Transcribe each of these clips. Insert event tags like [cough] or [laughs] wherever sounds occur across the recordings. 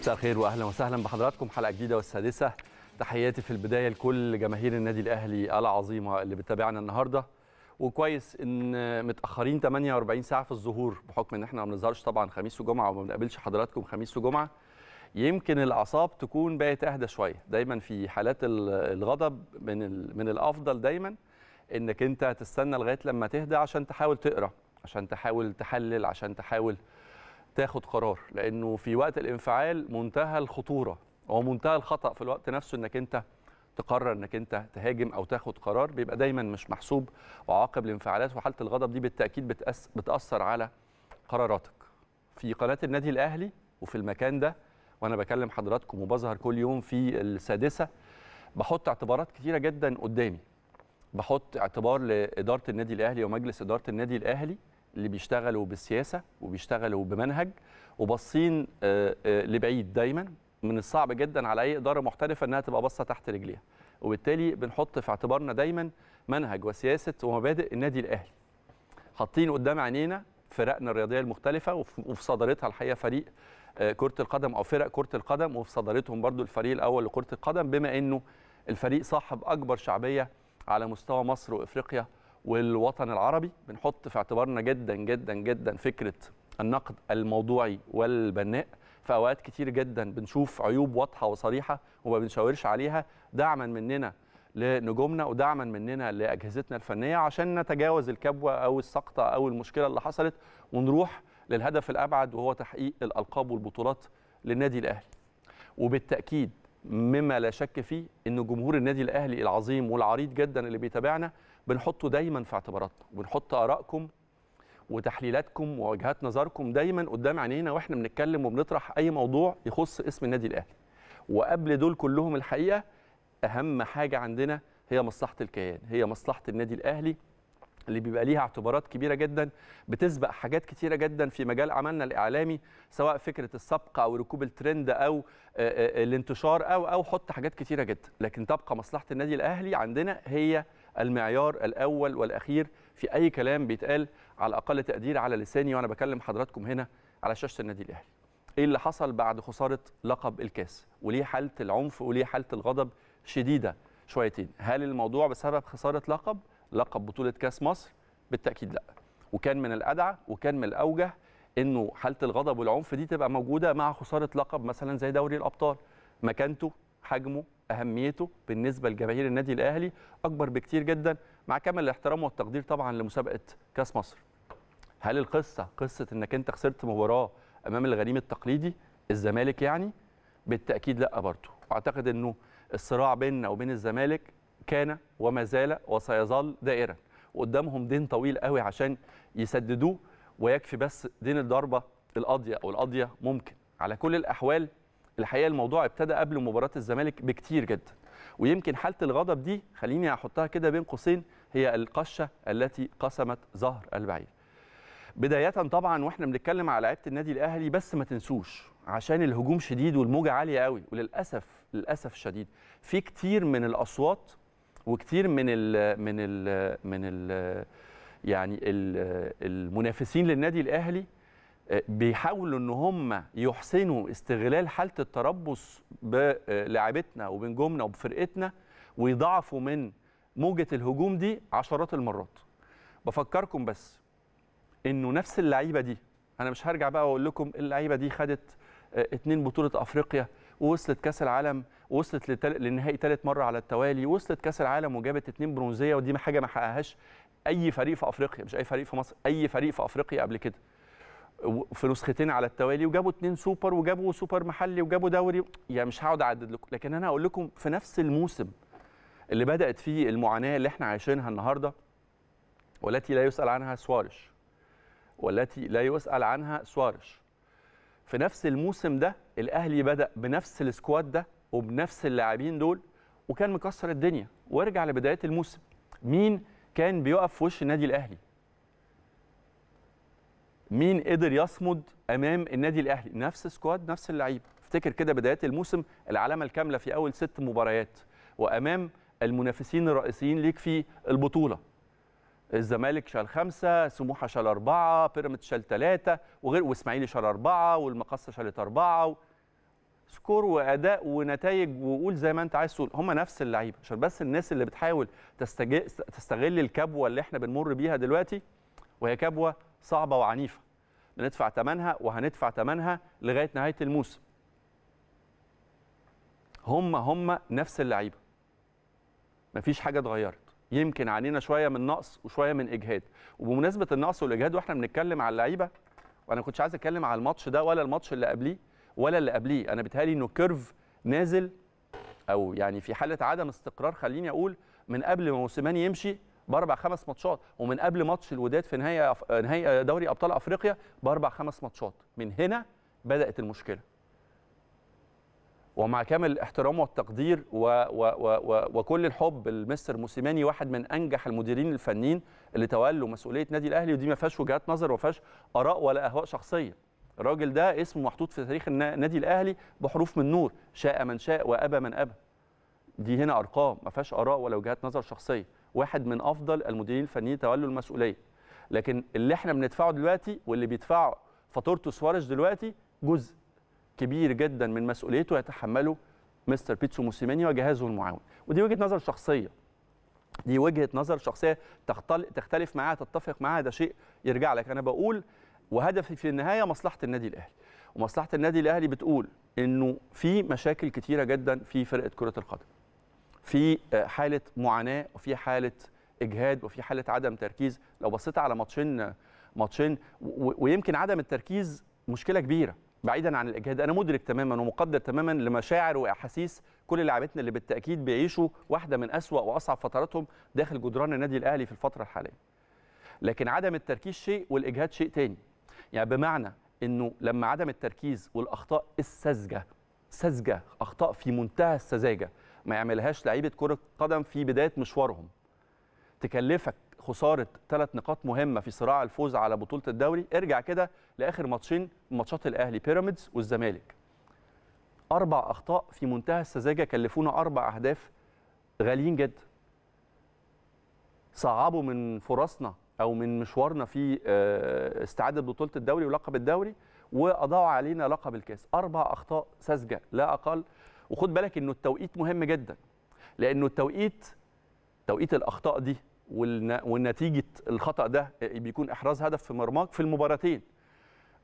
مساء الخير واهلا وسهلا بحضراتكم حلقه جديده والسادسه تحياتي في البدايه لكل جماهير النادي الاهلي العظيمه اللي بتتابعنا النهارده وكويس ان متاخرين 48 ساعه في الظهور بحكم ان احنا ما بنظهرش طبعا خميس وجمعه وما بنقابلش حضراتكم خميس وجمعه يمكن الاعصاب تكون بقت اهدى شويه دايما في حالات الغضب من من الافضل دايما انك انت تستنى لغايه لما تهدى عشان تحاول تقرا عشان تحاول تحلل عشان تحاول تاخد قرار لانه في وقت الانفعال منتهى الخطوره هو منتهى الخطا في الوقت نفسه انك انت تقرر انك انت تهاجم او تاخد قرار بيبقى دايما مش محسوب وعاقب الانفعالات وحاله الغضب دي بالتاكيد بتأس بتاثر على قراراتك في قناه النادي الاهلي وفي المكان ده وانا بكلم حضراتكم وبظهر كل يوم في السادسه بحط اعتبارات كتيره جدا قدامي بحط اعتبار لاداره النادي الاهلي ومجلس اداره النادي الاهلي اللي بيشتغلوا بالسياسه وبيشتغلوا بمنهج وباصين آه، آه، لبعيد دايما من الصعب جدا على اي اداره محترفه انها تبقى باصه تحت رجليها وبالتالي بنحط في اعتبارنا دايما منهج وسياسه ومبادئ النادي الاهلي حاطين قدام عينينا فرقنا الرياضيه المختلفه وفي صدارتها الحقيقه فريق آه، كره القدم او فرق كره القدم وفي صدارتهم برضو الفريق الاول لكره القدم بما انه الفريق صاحب اكبر شعبيه على مستوى مصر وافريقيا والوطن العربي بنحط في اعتبارنا جدا جدا جدا فكره النقد الموضوعي والبناء في اوقات كتير جدا بنشوف عيوب واضحه وصريحه وما بنشاورش عليها دعما مننا لنجومنا ودعما مننا لاجهزتنا الفنيه عشان نتجاوز الكبوه او السقطه او المشكله اللي حصلت ونروح للهدف الابعد وهو تحقيق الالقاب والبطولات للنادي الاهلي. وبالتاكيد مما لا شك فيه ان جمهور النادي الاهلي العظيم والعريض جدا اللي بيتابعنا بنحطه دايما في اعتباراتنا وبنحط ارائكم وتحليلاتكم ووجهات نظركم دايما قدام عينينا واحنا بنتكلم وبنطرح اي موضوع يخص اسم النادي الاهلي وقبل دول كلهم الحقيقه اهم حاجه عندنا هي مصلحه الكيان هي مصلحه النادي الاهلي اللي بيبقى ليها اعتبارات كبيره جدا بتسبق حاجات كتيره جدا في مجال عملنا الاعلامي سواء فكره السبق او ركوب الترند او الانتشار او او حط حاجات كتيره جدا لكن تبقى مصلحه النادي الاهلي عندنا هي المعيار الاول والاخير في اي كلام بيتقال على اقل تقدير على لساني وانا بكلم حضراتكم هنا على شاشه النادي الاهلي. ايه اللي حصل بعد خساره لقب الكاس؟ وليه حاله العنف وليه حاله الغضب شديده شويتين؟ هل الموضوع بسبب خساره لقب؟ لقب بطوله كاس مصر؟ بالتاكيد لا. وكان من الادعى وكان من الاوجه انه حاله الغضب والعنف دي تبقى موجوده مع خساره لقب مثلا زي دوري الابطال مكانته حجمه اهميته بالنسبه لجماهير النادي الاهلي اكبر بكتير جدا مع كامل الاحترام والتقدير طبعا لمسابقه كاس مصر هل القصه قصه انك انت خسرت مباراه امام الغريم التقليدي الزمالك يعني بالتاكيد لا برضه اعتقد انه الصراع بيننا وبين الزمالك كان وما زال وسيظل دائرا وقدامهم دين طويل قوي عشان يسددوه ويكفي بس دين الضربه القاضيه او القاضيه ممكن على كل الاحوال الحقيقه الموضوع ابتدى قبل مباراه الزمالك بكتير جدا ويمكن حاله الغضب دي خليني احطها كده بين قوسين هي القشه التي قسمت ظهر البعير بدايه طبعا واحنا بنتكلم على لعيبه النادي الاهلي بس ما تنسوش عشان الهجوم شديد والموجه عاليه قوي وللاسف للاسف الشديد في كتير من الاصوات وكتير من ال من ال من ال يعني المنافسين للنادي الاهلي آه، بيحاولوا ان هم يحسنوا استغلال حاله التربص بلاعبتنا آه، وبنجومنا وبفرقتنا ويضعفوا من موجه الهجوم دي عشرات المرات بفكركم بس انه نفس اللعيبه دي انا مش هرجع بقى واقول لكم اللعيبه دي خدت آه، اتنين بطوله افريقيا ووصلت كاس العالم ووصلت لتل... للنهائي ثالث مره على التوالي ووصلت كاس العالم وجابت اتنين برونزيه ودي حاجه ما حققهاش اي فريق في افريقيا مش اي فريق في مصر اي فريق في افريقيا قبل كده في نسختين على التوالي وجابوا اتنين سوبر وجابوا سوبر محلي وجابوا دوري يعني مش هقعد اعدد لكم لكن انا هقول لكم في نفس الموسم اللي بدات فيه المعاناه اللي احنا عايشينها النهارده والتي لا يسال عنها سوارش والتي لا يسال عنها سوارش في نفس الموسم ده الاهلي بدا بنفس السكواد ده وبنفس اللاعبين دول وكان مكسر الدنيا وارجع لبدايه الموسم مين كان بيقف في وش النادي الاهلي مين قدر يصمد امام النادي الاهلي نفس سكواد نفس اللعيبه افتكر كده بدايات الموسم العلامه الكامله في اول ست مباريات وامام المنافسين الرئيسيين ليك في البطوله الزمالك شال خمسة، سموحة شال أربعة، بيراميدز شال ثلاثة، وغير وإسماعيلي شال أربعة، والمقصة شالت أربعة، و... سكور وأداء ونتائج وقول زي ما أنت عايز تقول، هم نفس اللعيبة، عشان بس الناس اللي بتحاول تستغل الكبوة اللي إحنا بنمر بيها دلوقتي وهي كبوة صعبه وعنيفه بندفع ثمنها وهندفع ثمنها لغايه نهايه الموسم هم هم نفس اللعيبه مفيش حاجه اتغيرت يمكن عانينا شويه من نقص وشويه من اجهاد وبمناسبه النقص والاجهاد واحنا بنتكلم على اللعيبه وانا كنتش عايز اتكلم على الماتش ده ولا الماتش اللي قبليه ولا اللي قبليه انا بتهالي انه كيرف نازل او يعني في حاله عدم استقرار خليني اقول من قبل ما موسيماني يمشي باربع خمس ماتشات ومن قبل ماتش الوداد في نهائي نهاية نهائي دوري ابطال افريقيا باربع خمس ماتشات من هنا بدات المشكله ومع كامل الاحترام والتقدير و و و و وكل الحب لمستر موسيماني واحد من انجح المديرين الفنيين اللي تولوا مسؤوليه نادي الاهلي ودي ما فيهاش وجهات نظر وما فيهاش اراء ولا اهواء شخصيه الراجل ده اسمه محطوط في تاريخ النادي الاهلي بحروف من نور شاء من شاء وابى من ابى دي هنا ارقام ما فيهاش اراء ولا وجهات نظر شخصيه واحد من افضل المديرين الفنيين تولوا المسؤوليه لكن اللي احنا بندفعه دلوقتي واللي بيدفعه فاتورته سواريز دلوقتي جزء كبير جدا من مسؤوليته يتحمله مستر بيتسو موسيماني وجهازه المعاون ودي وجهه نظر شخصيه دي وجهه نظر شخصيه تختل... تختلف معاها تتفق معاها ده شيء يرجع لك انا بقول وهدفي في النهايه مصلحه النادي الاهلي ومصلحه النادي الاهلي بتقول انه في مشاكل كتيره جدا في فرقه كره القدم في آه، حاله معاناه وفي حاله اجهاد وفي حاله عدم تركيز لو بصيت على ماتشين ماتشين ويمكن عدم التركيز مشكله كبيره بعيدا عن الاجهاد انا مدرك تماما ومقدر تماما لمشاعر واحاسيس كل لاعبتنا اللي بالتاكيد بيعيشوا واحده من اسوا واصعب فتراتهم داخل جدران النادي الاهلي في الفتره الحاليه لكن عدم التركيز شيء والاجهاد شيء تاني يعني بمعنى انه لما عدم التركيز والاخطاء الساذجه ساذجه اخطاء في منتهى السذاجه ما يعملهاش لعيبه كره قدم في بدايه مشوارهم تكلفك خساره ثلاث نقاط مهمه في صراع الفوز على بطوله الدوري ارجع كده لاخر ماتشين ماتشات الاهلي بيراميدز والزمالك اربع اخطاء في منتهى السذاجه كلفونا اربع اهداف غاليين جدا صعبوا من فرصنا او من مشوارنا في آه، استعاده بطوله الدوري ولقب الدوري واضاعوا علينا لقب الكاس اربع اخطاء ساذجه لا اقل وخد بالك انه التوقيت مهم جدا لانه التوقيت توقيت الاخطاء دي والنتيجه الخطا ده آه، بيكون احراز هدف في مرماك في المباراتين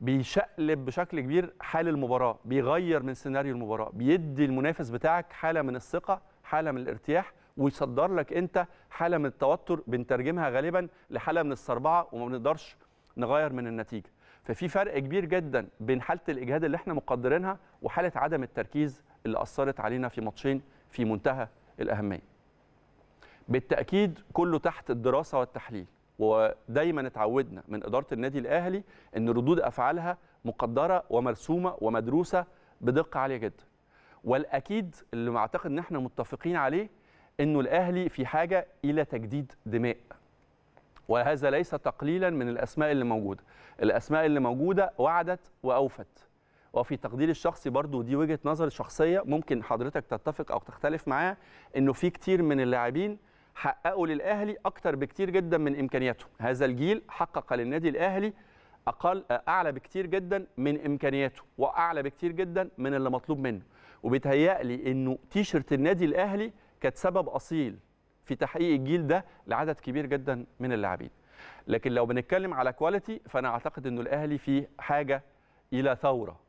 بيشقلب بشكل كبير حال المباراه بيغير من سيناريو المباراه بيدي المنافس بتاعك حاله من الثقه حاله من الارتياح ويصدر لك انت حاله من التوتر بنترجمها غالبا لحاله من الصربعه وما بنقدرش نغير من النتيجه ففي فرق كبير جدا بين حاله الاجهاد اللي احنا مقدرينها وحاله عدم التركيز اللي اثرت علينا في ماتشين في منتهى الاهميه بالتاكيد كله تحت الدراسه والتحليل ودايما اتعودنا من اداره النادي الاهلي ان ردود افعالها مقدره ومرسومه ومدروسه بدقه عاليه جدا والاكيد اللي اعتقد ان احنا متفقين عليه انه الاهلي في حاجه الى تجديد دماء وهذا ليس تقليلا من الاسماء اللي موجوده الاسماء اللي موجوده وعدت واوفت وفي تقديري الشخصي برضو دي وجهه نظر شخصيه ممكن حضرتك تتفق او تختلف معاها انه في كتير من اللاعبين حققوا للاهلي اكتر بكتير جدا من امكانياتهم هذا الجيل حقق للنادي الاهلي اقل اعلى بكتير جدا من امكانياته واعلى بكتير جدا من اللي مطلوب منه وبيتهيألي انه تيشرت النادي الاهلي كانت سبب اصيل في تحقيق الجيل ده لعدد كبير جدا من اللاعبين لكن لو بنتكلم على كواليتي فانا اعتقد انه الاهلي فيه حاجه الى ثوره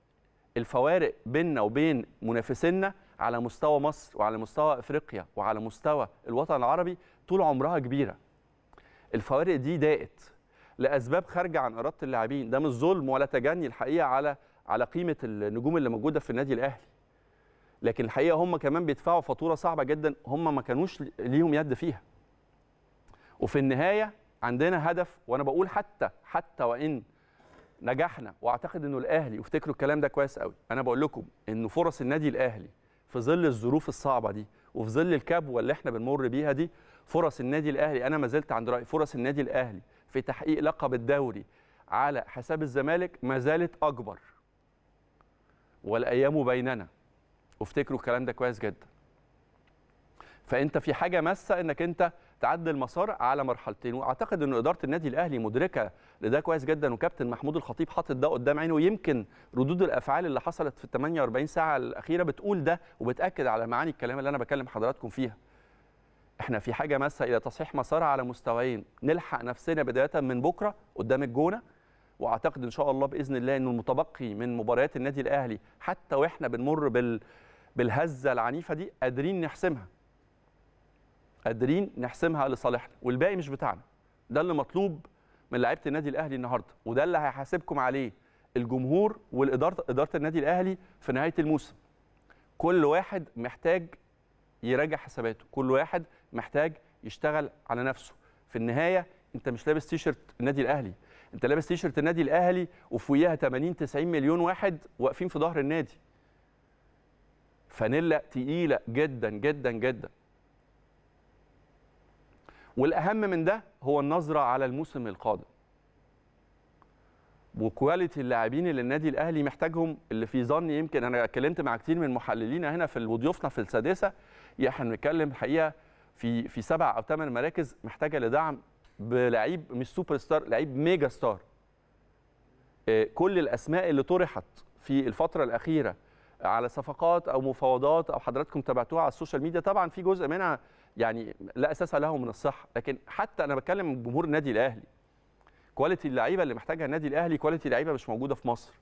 الفوارق بيننا وبين منافسينا على مستوى مصر وعلى مستوى افريقيا وعلى مستوى الوطن العربي طول عمرها كبيره. الفوارق دي ضاقت لاسباب خارجه عن اراده اللاعبين، ده مش ظلم ولا تجني الحقيقه على على قيمه النجوم اللي موجوده في النادي الاهلي. لكن الحقيقه هم كمان بيدفعوا فاتوره صعبه جدا هم ما كانوش ليهم يد فيها. وفي النهايه عندنا هدف وانا بقول حتى حتى وان نجحنا واعتقد انه الاهلي وافتكروا الكلام ده كويس قوي انا بقول لكم انه فرص النادي الاهلي في ظل الظروف الصعبه دي وفي ظل الكبوه اللي احنا بنمر بيها دي فرص النادي الاهلي انا ما زلت عند رايي فرص النادي الاهلي في تحقيق لقب الدوري على حساب الزمالك ما زالت اكبر والايام بيننا وافتكروا الكلام ده كويس جدا فانت في حاجه ماسه انك انت تعدي المسار على مرحلتين واعتقد ان اداره النادي الاهلي مدركه لده كويس جدا وكابتن محمود الخطيب حاطط ده قدام عينه ويمكن ردود الافعال اللي حصلت في ال 48 ساعه الاخيره بتقول ده وبتاكد على معاني الكلام اللي انا بكلم حضراتكم فيها احنا في حاجه ماسه الى تصحيح مسار على مستويين نلحق نفسنا بدايه من بكره قدام الجونه واعتقد ان شاء الله باذن الله انه المتبقي من مباريات النادي الاهلي حتى واحنا بنمر بال بالهزه العنيفه دي قادرين نحسمها قادرين نحسمها لصالحنا والباقي مش بتاعنا ده اللي مطلوب من لعيبه النادي الاهلي النهارده وده اللي هيحاسبكم عليه الجمهور والاداره اداره النادي الاهلي في نهايه الموسم كل واحد محتاج يراجع حساباته كل واحد محتاج يشتغل على نفسه في النهايه انت مش لابس تيشرت النادي الاهلي انت لابس تيشرت النادي الاهلي وفوقيها 80 90 مليون واحد واقفين في ظهر النادي فانيلا تقيله جدا جدا جدا والاهم من ده هو النظره على الموسم القادم وكواليتي اللاعبين اللي النادي الاهلي محتاجهم اللي في ظني يمكن انا اتكلمت مع كتير من محللين هنا في وضيوفنا في السادسه احنا بنتكلم الحقيقه في في سبع او ثمان مراكز محتاجه لدعم بلعيب مش سوبر ستار لعيب ميجا آه، ستار كل الاسماء اللي طرحت في الفتره الاخيره على صفقات او مفاوضات او حضراتكم تابعتوها على السوشيال ميديا طبعا في جزء منها يعني لا اساس له من الصحه لكن حتى انا بتكلم جمهور النادي الاهلي كواليتي اللعيبه اللي محتاجها النادي الاهلي كواليتي لعيبه مش موجوده في مصر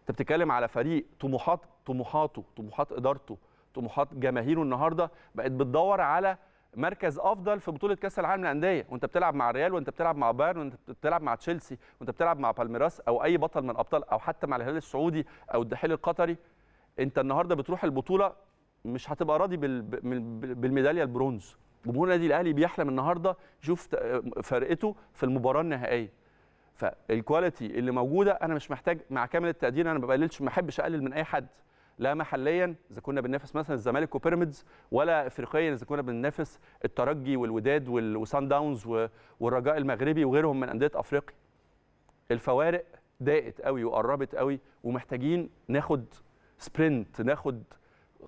انت بتتكلم على فريق طموحات طموحاته طموحات ادارته طموحات جماهيره النهارده بقت بتدور على مركز افضل في بطوله كاس العالم للانديه وانت بتلعب مع ريال وانت بتلعب مع بايرن وانت بتلعب مع تشيلسي وانت بتلعب مع بالميراس او اي بطل من الابطال او حتى مع الهلال السعودي او الدحيل القطري انت النهارده بتروح البطوله مش هتبقى راضي بالميداليه البرونز جمهور النادي الاهلي بيحلم النهارده يشوف فرقته في المباراه النهائيه فالكواليتي اللي موجوده انا مش محتاج مع كامل التقدير انا ما بقللش ما بحبش اقلل من اي حد لا محليا اذا كنا بننافس مثلا الزمالك وبيراميدز ولا افريقيا اذا كنا بننافس الترجي والوداد وسان داونز والرجاء المغربي وغيرهم من انديه افريقيا الفوارق ضاقت قوي وقربت قوي ومحتاجين ناخد سبرنت ناخد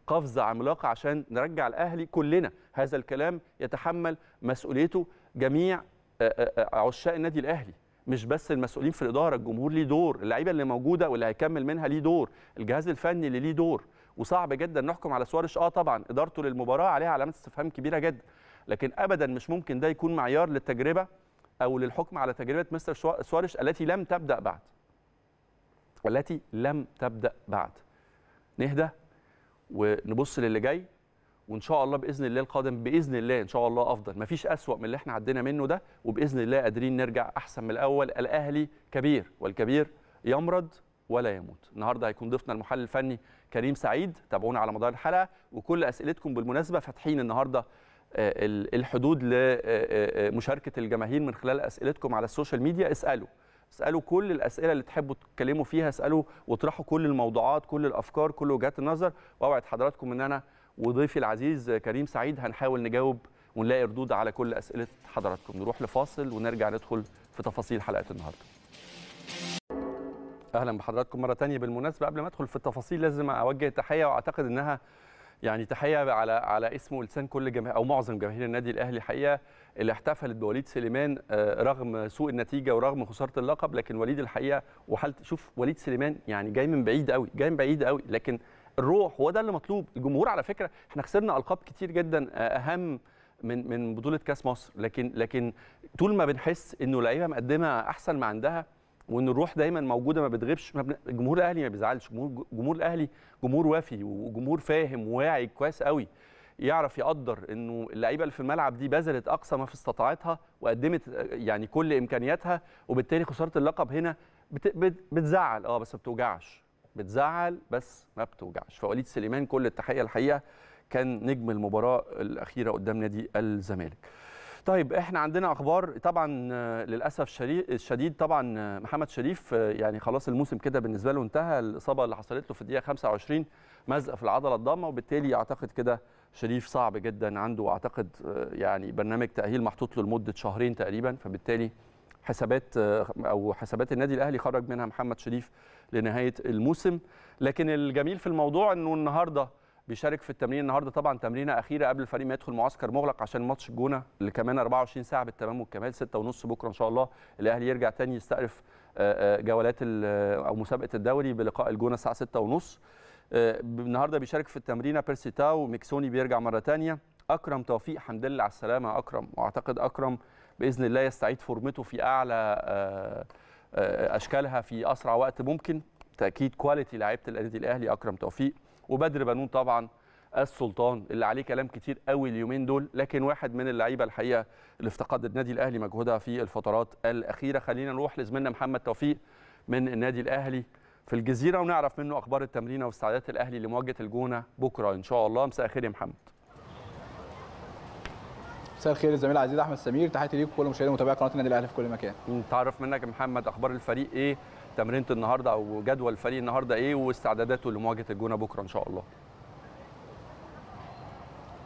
قفزه عملاقه عشان نرجع الاهلي كلنا هذا الكلام يتحمل مسؤوليته جميع آه، آه، آه، عشاق النادي الاهلي مش بس المسؤولين في الاداره الجمهور ليه دور اللعيبه اللي موجوده واللي هيكمل منها ليه دور الجهاز الفني اللي ليه دور وصعب جدا نحكم على سوارش اه طبعا ادارته للمباراه عليها علامات استفهام كبيره جدا لكن ابدا مش ممكن ده يكون معيار للتجربه او للحكم على تجربه مستر سوارش التي لم تبدا بعد التي لم تبدا بعد نهدى ونبص للي جاي وان شاء الله باذن الله القادم باذن الله ان شاء الله افضل مفيش اسوا من اللي احنا عدينا منه ده وباذن الله قادرين نرجع احسن من الاول الاهلي كبير والكبير يمرض ولا يموت النهارده هيكون ضيفنا المحلل الفني كريم سعيد تابعونا على مدار الحلقه وكل اسئلتكم بالمناسبه فاتحين النهارده آه، الحدود لمشاركه آه، آه، الجماهير من خلال اسئلتكم على السوشيال ميديا اسالوا اسالوا كل الاسئله اللي تحبوا تتكلموا فيها اسالوا واطرحوا كل الموضوعات كل الافكار كل وجهات النظر واوعد حضراتكم ان انا وضيفي العزيز كريم سعيد هنحاول نجاوب ونلاقي ردود على كل اسئله حضراتكم نروح لفاصل ونرجع ندخل في تفاصيل حلقه النهارده اهلا بحضراتكم مره ثانيه بالمناسبه قبل ما ادخل في التفاصيل لازم اوجه تحيه واعتقد انها يعني تحيه على على اسمه لسان كل جماهير او معظم جماهير النادي الاهلي الحقيقه اللي احتفلت بوليد سليمان آه، رغم سوء النتيجه ورغم خساره اللقب لكن وليد الحقيقه وحالة شوف وليد سليمان يعني جاي من بعيد قوي جاي من بعيد قوي لكن الروح هو ده اللي مطلوب الجمهور على فكره احنا خسرنا القاب كتير جدا آه، اهم من من بطوله كاس مصر لكن لكن طول ما بنحس انه لعيبه مقدمه احسن ما عندها وان الروح دايما موجوده ما بتغيبش ما بن... الجمهور الاهلي ما بيزعلش جمهور جمهور الاهلي جمهور وافي وجمهور فاهم وواعي كويس قوي يعرف يقدر انه اللعيبه اللي في الملعب دي بذلت اقصى ما في استطاعتها وقدمت يعني كل امكانياتها وبالتالي خساره اللقب هنا بت... بت... بتزعل اه بس ما بتوجعش بتزعل بس ما بتوجعش فوليد سليمان كل التحيه الحقيقه كان نجم المباراه الاخيره قدام نادي الزمالك طيب احنا عندنا اخبار طبعا آه، للاسف الشديد طبعا آه، محمد شريف آه، يعني خلاص الموسم كده بالنسبه له انتهى الاصابه اللي حصلت له في الدقيقه 25 مزق في العضله الضامه وبالتالي اعتقد كده شريف صعب جدا عنده اعتقد يعني برنامج تاهيل محطوط له لمده شهرين تقريبا فبالتالي حسابات او حسابات النادي الاهلي خرج منها محمد شريف لنهايه الموسم لكن الجميل في الموضوع انه النهارده بيشارك في التمرين النهارده طبعا تمرينه اخيره قبل الفريق ما يدخل معسكر مغلق عشان ماتش الجونه اللي كمان 24 ساعه بالتمام والكمال 6:30 بكره ان شاء الله الاهلي يرجع تاني يستقرف آه، آه، جولات او مسابقه الدوري بلقاء الجونه الساعه 6:30 آه، النهارده بيشارك في التمرينه بيرسي تاو ميكسوني بيرجع مره ثانيه اكرم توفيق حمد لله على السلامه اكرم واعتقد اكرم باذن الله يستعيد فورمته في اعلى اشكالها في اسرع وقت ممكن تاكيد كواليتي لعيبه النادي الاهلي اكرم توفيق وبدر بنون طبعا السلطان اللي عليه كلام كتير قوي اليومين دول لكن واحد من اللعيبه الحقيقه اللي افتقد النادي الاهلي مجهودها في الفترات الاخيره خلينا نروح لزميلنا محمد توفيق من النادي الاهلي في الجزيره ونعرف منه اخبار التمرين واستعدادات الاهلي لمواجهه الجونه بكره ان شاء الله مساء الخير يا محمد مساء الخير الزميل العزيز احمد سمير تحياتي ليك وكل مشاهدي ومتابعي قناه النادي الاهلي في كل مكان نتعرف منك يا محمد اخبار الفريق ايه تمرينه النهارده او جدول الفريق النهارده ايه واستعداداته لمواجهه الجونه بكره ان شاء الله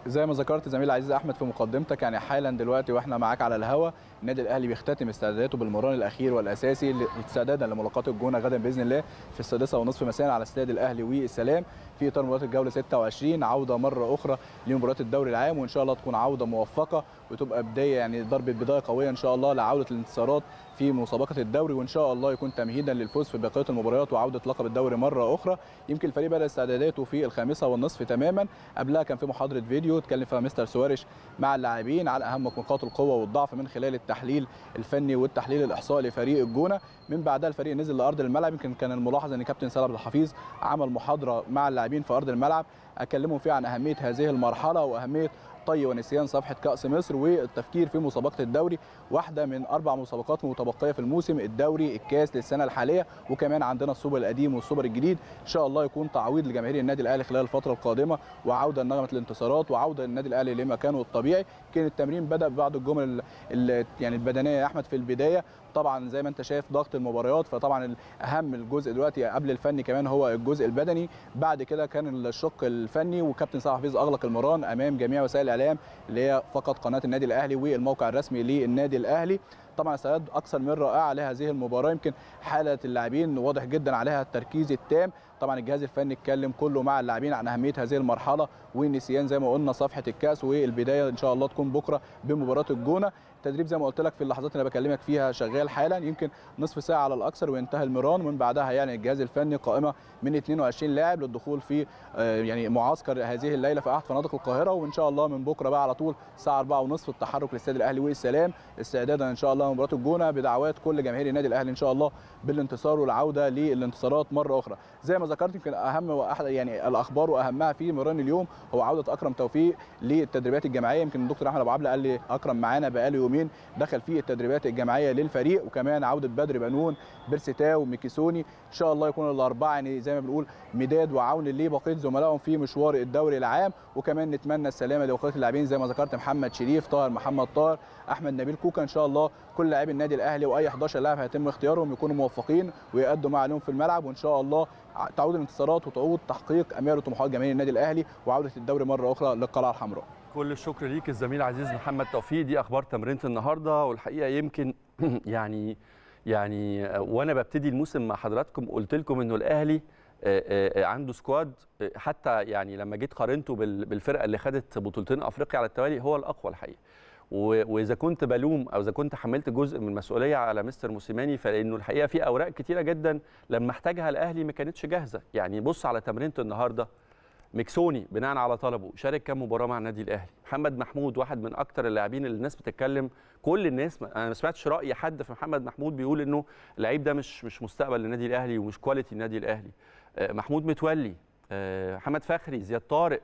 زي ما ذكرت زميل عزيز احمد في مقدمتك يعني حالا دلوقتي واحنا معاك على الهوا النادي الاهلي بيختتم استعداداته بالمران الاخير والاساسي استعدادا لملاقاه الجونه غدا باذن الله في السادسه ونصف مساء على استاد الاهلي والسلام في اطار مباراه الجوله 26 عوده مره اخرى لمباراه الدوري العام وان شاء الله تكون عوده موفقه وتبقى بدايه يعني ضربه بدايه قويه ان شاء الله لعوده الانتصارات في مسابقه الدوري وان شاء الله يكون تمهيدا للفوز في بقيه المباريات وعوده لقب الدوري مره اخرى يمكن الفريق بدا استعداداته في الخامسه والنصف تماما قبلها كان في محاضره فيديو اتكلم فيها مستر سوارش مع اللاعبين على اهم نقاط القوه والضعف من خلال التحليل الفني والتحليل الاحصائي لفريق الجونه من بعدها الفريق نزل لارض الملعب يمكن كان الملاحظ ان كابتن سالم عبد الحفيظ عمل محاضره مع اللاعبين في ارض الملعب اكلمهم فيها عن اهميه هذه المرحله واهميه طي ونسيان صفحه كاس مصر والتفكير في مسابقه الدوري واحده من اربع مسابقات متبقيه في الموسم الدوري الكاس للسنه الحاليه وكمان عندنا السوبر القديم والسوبر الجديد ان شاء الله يكون تعويض لجماهير النادي الاهلي خلال الفتره القادمه وعوده لنغمه الانتصارات وعوده للنادي الاهلي لمكانه الطبيعي كان التمرين بدا ببعض الجمل يعني البدنيه يا احمد في البدايه طبعا زي ما انت شايف ضغط المباريات فطبعا اهم الجزء دلوقتي قبل الفني كمان هو الجزء البدني بعد كده كان الشق الفني وكابتن صلاح حفيظ اغلق المران امام جميع وسائل الاعلام اللي هي فقط قناه النادي الاهلي والموقع الرسمي للنادي الاهلي طبعا استعداد اكثر من رائعه لهذه المباراه يمكن حاله اللاعبين واضح جدا عليها التركيز التام طبعا الجهاز الفني اتكلم كله مع اللاعبين عن اهميه هذه المرحله والنسيان زي ما قلنا صفحه الكاس والبدايه ان شاء الله تكون بكره بمباراه الجونه التدريب زي ما قلت لك في اللحظات اللي بكلمك فيها شغال حالا يمكن نصف ساعه على الاكثر وينتهي المران ومن بعدها يعني الجهاز الفني قائمه من 22 لاعب للدخول في آه، يعني معسكر هذه الليله في احد فنادق القاهره وان شاء الله من بكره بقى على طول الساعه 4:30 التحرك للاستاد الاهلي والسلام استعدادا ان شاء الله لمباراه الجونه بدعوات كل جماهير النادي الاهلي ان شاء الله بالانتصار والعوده للانتصارات مره اخرى زي ما ذكرت يمكن اهم واحد يعني الاخبار واهمها في مران اليوم هو عوده اكرم توفيق للتدريبات الجماعيه يمكن الدكتور احمد ابو عبله قال لي اكرم معانا بقاله يومين دخل في التدريبات الجماعيه للفريق وكمان عوده بدر بنون بيرسيتاو ميكيسوني ان شاء الله يكون الاربعه يعني زي ما بنقول مداد وعون لبقيه زملائهم في مشوار الدوري العام وكمان نتمنى السلامه لبقيه اللاعبين زي ما ذكرت محمد شريف طاهر محمد طاهر احمد نبيل كوكا ان شاء الله كل لاعبي النادي الاهلي واي 11 لاعب هيتم اختيارهم يكونوا موفقين ويقدموا ما عليهم في الملعب وان شاء الله تعود الانتصارات وتعود تحقيق امال وطموحات جماهير النادي الاهلي وعوده الدوري مره اخرى للقلعه الحمراء. كل الشكر ليك الزميل عزيز محمد توفيق دي اخبار تمرينه النهارده والحقيقه يمكن [clears throat] يعني يعني وانا ببتدي الموسم مع حضراتكم قلت لكم انه الاهلي آه، آه، آه، عنده سكواد حتى يعني لما جيت قارنته بالفرقه اللي خدت بطولتين افريقيا على التوالي هو الاقوى الحقيقه واذا كنت بلوم او اذا كنت حملت جزء من المسؤوليه على مستر موسيماني فلانه الحقيقه في اوراق كتيره جدا لما احتاجها الاهلي ما كانتش جاهزه يعني بص على تمرينه النهارده مكسوني بناء على طلبه شارك كام مباراه مع النادي الاهلي محمد محمود واحد من اكتر اللاعبين اللي الناس بتتكلم كل الناس انا ما سمعتش راي حد في محمد محمود بيقول انه اللعيب ده مش مش مستقبل النادي الاهلي ومش كواليتي النادي الاهلي محمود متولي آه، محمد فخري زياد طارق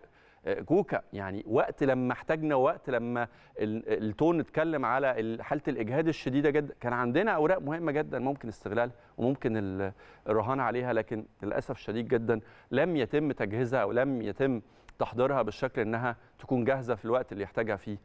كوكا يعني وقت لما احتاجنا وقت لما التون اتكلم على حاله الاجهاد الشديده جدا كان عندنا اوراق مهمه جدا ممكن استغلالها وممكن الرهان عليها لكن للاسف الشديد جدا لم يتم تجهيزها او لم يتم تحضيرها بالشكل انها تكون جاهزه في الوقت اللي يحتاجها فيه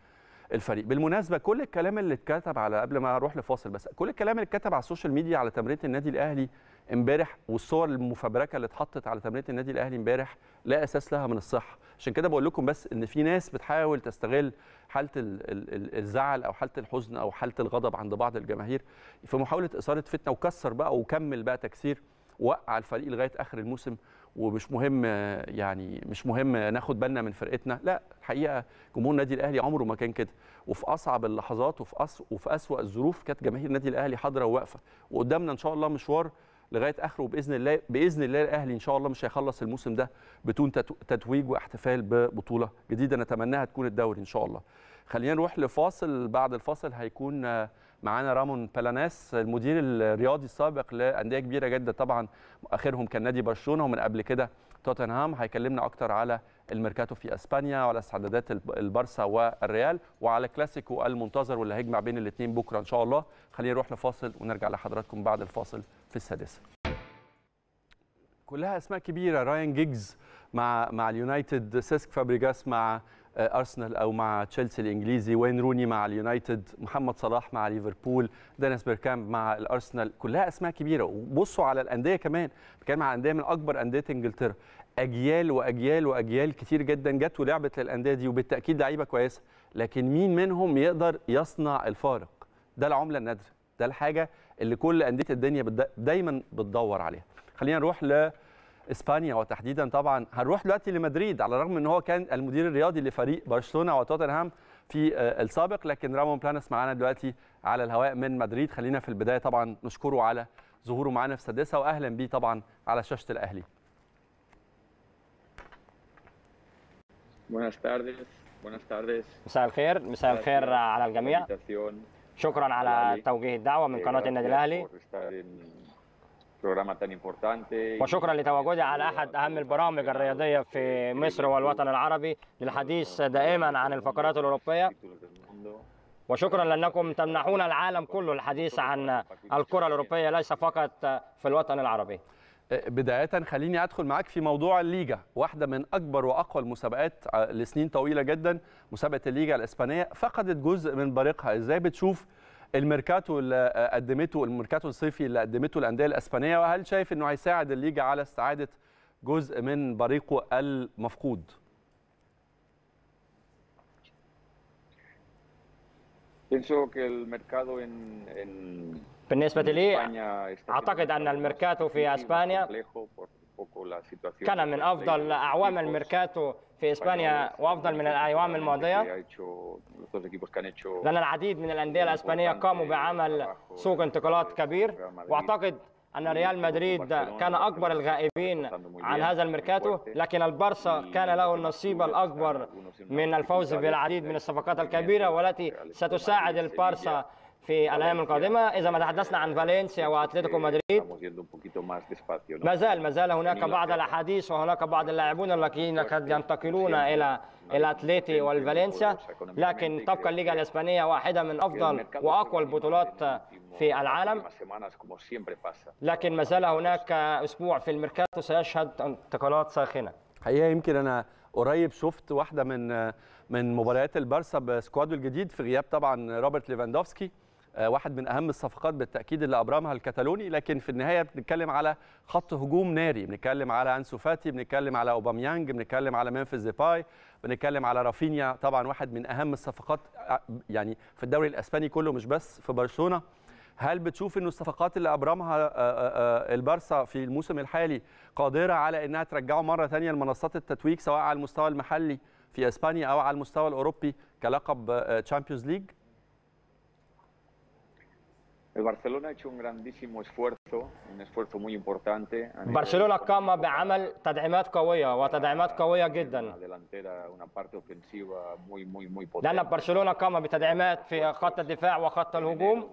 الفريق بالمناسبه كل الكلام اللي اتكتب على قبل ما اروح لفاصل بس كل الكلام اللي اتكتب على السوشيال ميديا على تمرين النادي الاهلي امبارح والصور المفبركه اللي اتحطت على تمريره النادي الاهلي امبارح لا اساس لها من الصحه عشان كده بقول لكم بس ان في ناس بتحاول تستغل حاله الزعل او حاله الحزن او حاله الغضب عند بعض الجماهير في محاوله اثاره فتنه وكسر بقى وكمل بقى تكسير وقع الفريق لغايه اخر الموسم ومش مهم يعني مش مهم ناخد بالنا من فرقتنا لا الحقيقه جمهور النادي الاهلي عمره ما كان كده وفي اصعب اللحظات وفي أس وفي اسوا الظروف كانت جماهير النادي الاهلي حاضره وواقفه وقدامنا ان شاء الله مشوار لغايه اخره باذن الله باذن الله الاهلي ان شاء الله مش هيخلص الموسم ده بدون تتويج واحتفال ببطوله جديده نتمناها تكون الدوري ان شاء الله. خلينا نروح لفاصل بعد الفاصل هيكون معانا رامون بالاناس المدير الرياضي السابق لانديه كبيره جدا طبعا اخرهم كان نادي برشلونه ومن قبل كده توتنهام هيكلمنا اكتر على الميركاتو في اسبانيا وعلى استعدادات البارسا والريال وعلى كلاسيكو المنتظر واللي هيجمع بين الاثنين بكره ان شاء الله خلينا نروح لفاصل ونرجع لحضراتكم بعد الفاصل في السادسه كلها اسماء كبيره رايان جيجز مع مع اليونايتد سيسك فابريجاس مع آه، ارسنال او مع تشيلسي الانجليزي وين روني مع اليونايتد محمد صلاح مع ليفربول دانيس بيركام مع الارسنال كلها اسماء كبيره وبصوا على الانديه كمان بتكلم على انديه من اكبر انديه انجلترا اجيال واجيال واجيال كتير جدا جت ولعبت للانديه دي وبالتاكيد لعيبه كويسه لكن مين منهم يقدر يصنع الفارق ده العمله النادره ده الحاجه اللي كل انديه الدنيا دايما بتدور عليها خلينا نروح لاسبانيا وتحديدا طبعا هنروح دلوقتي لمدريد على الرغم ان هو كان المدير الرياضي لفريق برشلونه وتوتنهام في آه، السابق لكن رامون بلانس معانا دلوقتي على الهواء من مدريد خلينا في البدايه طبعا نشكره على ظهوره معانا في سادسه واهلا بيه طبعا على شاشه الاهلي Buenas tardes, buenas tardes. مساء الخير، مساء الخير على الجميع. شكرا على توجيه الدعوة من eh, قناة النادي الأهلي. وشكرا لتواجدي على أحد أهم البرامج الرياضية في مصر والوطن العربي للحديث دائما عن الفقرات الأوروبية. وشكرا لأنكم تمنحون العالم كله الحديث عن الكرة الأوروبية ليس فقط في الوطن العربي. بداية خليني أدخل معاك في موضوع الليجا واحدة من أكبر وأقوى المسابقات آه، لسنين طويلة جدا مسابقة الليجا الإسبانية فقدت جزء من بريقها إزاي بتشوف الميركاتو اللي آه، قدمته الميركاتو الصيفي اللي قدمته الأندية الإسبانية وهل شايف أنه هيساعد الليجا على استعادة جزء من بريقه المفقود؟ Pienso que el mercado en, en بالنسبة لي أعتقد أن الميركاتو في أسبانيا كان من أفضل أعوام الميركاتو في إسبانيا وأفضل من الأعوام الماضية لأن العديد من الأندية الأسبانية قاموا بعمل سوق انتقالات كبير وأعتقد أن ريال مدريد كان أكبر الغائبين عن هذا الميركاتو لكن البارسا كان له النصيب الأكبر من الفوز بالعديد من الصفقات الكبيرة والتي ستساعد البارسا في الايام القادمه اذا ما تحدثنا عن فالنسيا واتلتيكو مدريد eh, ما زال ما زال هناك بعض الاحاديث وهناك بعض اللاعبون الذين قد ينتقلون الى الاتليتي والفالنسيا لكن تبقى الليغا الاسبانيه واحده من افضل واقوى البطولات في العالم لكن ما زال هناك اسبوع في الميركاتو سيشهد انتقالات ساخنه حقيقه يمكن انا قريب شفت واحده من من مباريات البارسا بسكواد الجديد في غياب طبعا روبرت ليفاندوفسكي آه، واحد من اهم الصفقات بالتاكيد اللي ابرمها الكتالوني لكن في النهايه بنتكلم على خط هجوم ناري بنتكلم على انسو فاتي بنتكلم على اوباميانج بنتكلم على ممفيس ديباي بنتكلم على رافينيا طبعا واحد من اهم الصفقات آه، يعني في الدوري الاسباني كله مش بس في برشلونه هل بتشوف انه الصفقات اللي ابرمها آه، البارسا في الموسم الحالي قادره على انها ترجعه مره ثانيه لمنصات التتويج سواء على المستوى المحلي في اسبانيا او على المستوى الاوروبي كلقب تشامبيونز ليج El Barcelona ha hecho un grandísimo esfuerzo, un esfuerzo muy importante. برشلونة قام بعمل تدعيمات قوية وتدعيمات قوية جدا. una parte ofensiva muy muy muy potente. لأن برشلونة قام بتدعيمات في خط الدفاع وخط الهجوم.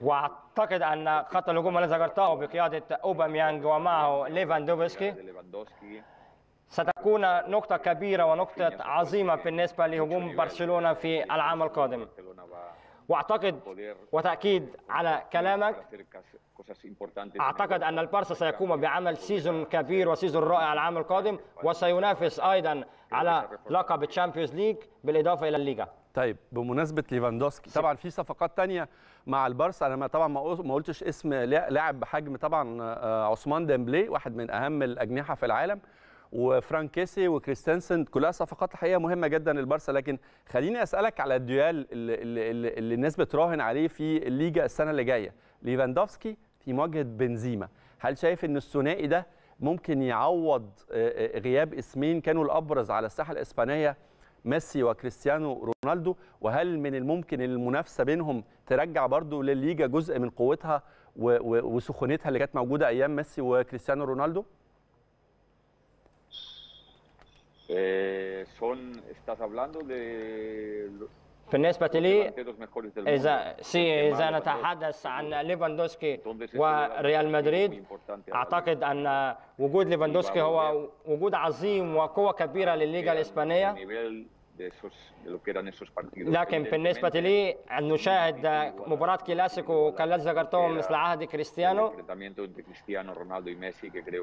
واعتقد ان خط الهجوم الذي ذكرته بقياده اوباميانج ومعه ليفاندوفسكي ستكون نقطه كبيره ونقطه عظيمه بالنسبه لهجوم برشلونه في العام القادم واعتقد وتاكيد على كلامك اعتقد ان البارسا سيقوم بعمل سيزون كبير وسيزون رائع العام القادم وسينافس ايضا على لقب تشامبيونز ليج بالاضافه الى الليجا طيب بمناسبه ليفاندوسكي طبعا في صفقات تانية مع البارسا انا ما طبعا ما قلتش اسم لاعب بحجم طبعا آه، عثمان ديمبلي واحد من اهم الاجنحه في العالم وفرانك كيسي وكريستنسن كلها صفقات الحقيقه مهمه جدا للبارسا لكن خليني اسالك على الديال اللي, اللي, اللي الناس بتراهن عليه في الليجا السنه اللي جايه ليفاندوفسكي في مواجهه بنزيما هل شايف ان الثنائي ده ممكن يعوض آه، آه، غياب اسمين كانوا الابرز على الساحه الاسبانيه ميسي وكريستيانو رونالدو وهل من الممكن المنافسه بينهم ترجع برضو للليجا جزء من قوتها وسخونتها اللي كانت موجوده ايام ميسي وكريستيانو رونالدو Eh, son, estás hablando de بالنسبة لي إذا سي إذا نتحدث عن ليفاندوسكي وريال مدريد أعتقد أن وجود ليفاندوسكي هو وجود عظيم وقوة كبيرة للليغا الإسبانية esos, de lo que eran esos partidos. لكن بالنسبة لي أن نشاهد مباراة كلاسيكو كالذي ذكرتهم مثل عهد كريستيانو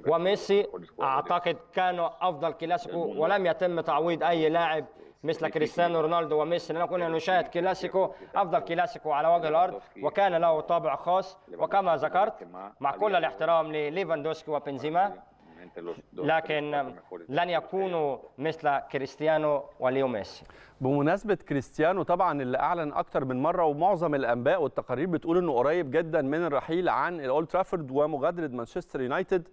وميسي أعتقد كانوا أفضل كلاسيكو ولم يتم تعويض أي لاعب مثل كريستيانو رونالدو وميسي لأننا كنا نشاهد كلاسيكو أفضل كلاسيكو على وجه الأرض وكان له طابع خاص وكما ذكرت مع كل الاحترام لليفاندوسكي وبنزيما لكن لن يكونوا مثل كريستيانو وليو ميسي بمناسبة كريستيانو طبعا اللي أعلن أكتر من مرة ومعظم الأنباء والتقارير بتقول إنه قريب جدا من الرحيل عن الأول ترافورد ومغادرة مانشستر يونايتد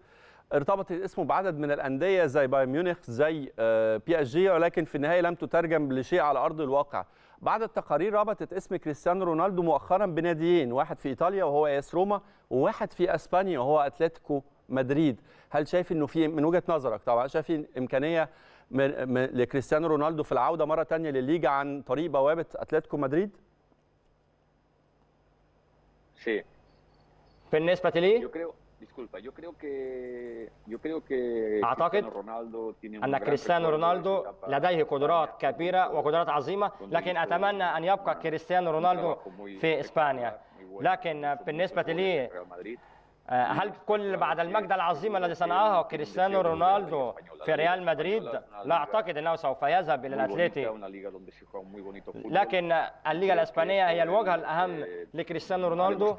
ارتبط اسمه بعدد من الأندية زي بايرن ميونخ زي آه، بي اس جي ولكن في النهاية لم تترجم لشيء على أرض الواقع بعد التقارير ربطت اسم كريستيانو رونالدو مؤخرا بناديين واحد في إيطاليا وهو اس روما وواحد في أسبانيا وهو أتلتيكو مدريد هل شايف انه في من وجهه نظرك طبعا شايف امكانيه لكريستيانو رونالدو في العوده مره ثانيه للليجا عن طريق بوابه اتلتيكو مدريد سي بالنسبة لي أعتقد أن كريستيانو رونالدو لديه قدرات كبيرة وقدرات عظيمة لكن أتمنى أن يبقى كريستيانو رونالدو في إسبانيا لكن بالنسبة لي آه، هل كل بعد المجد العظيم الذي صنعه كريستيانو رونالدو في ريال مدريد لا اعتقد انه سوف يذهب الى الاتليتي لكن الليغا الاسبانيه هي الوجهه الاهم لكريستيانو رونالدو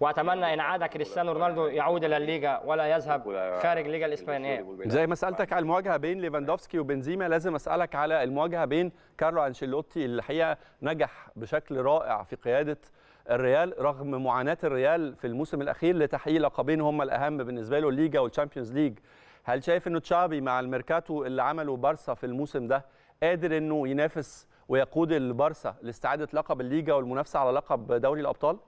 واتمنى ان عاد كريستيانو رونالدو يعود الى الليغا ولا يذهب خارج الليغا الاسبانيه زي ما سالتك على المواجهه بين ليفاندوفسكي وبنزيما لازم اسالك على المواجهه بين كارلو انشيلوتي اللي الحقيقه نجح بشكل رائع في قياده الريال رغم معاناه الريال في الموسم الاخير لتحقيق لقبين هم الاهم بالنسبه له الليجا والشامبيونز ليج هل شايف انه تشابي مع الميركاتو اللي عمله بارسا في الموسم ده قادر انه ينافس ويقود البارسا لاستعاده لقب الليجا والمنافسه على لقب دوري الابطال؟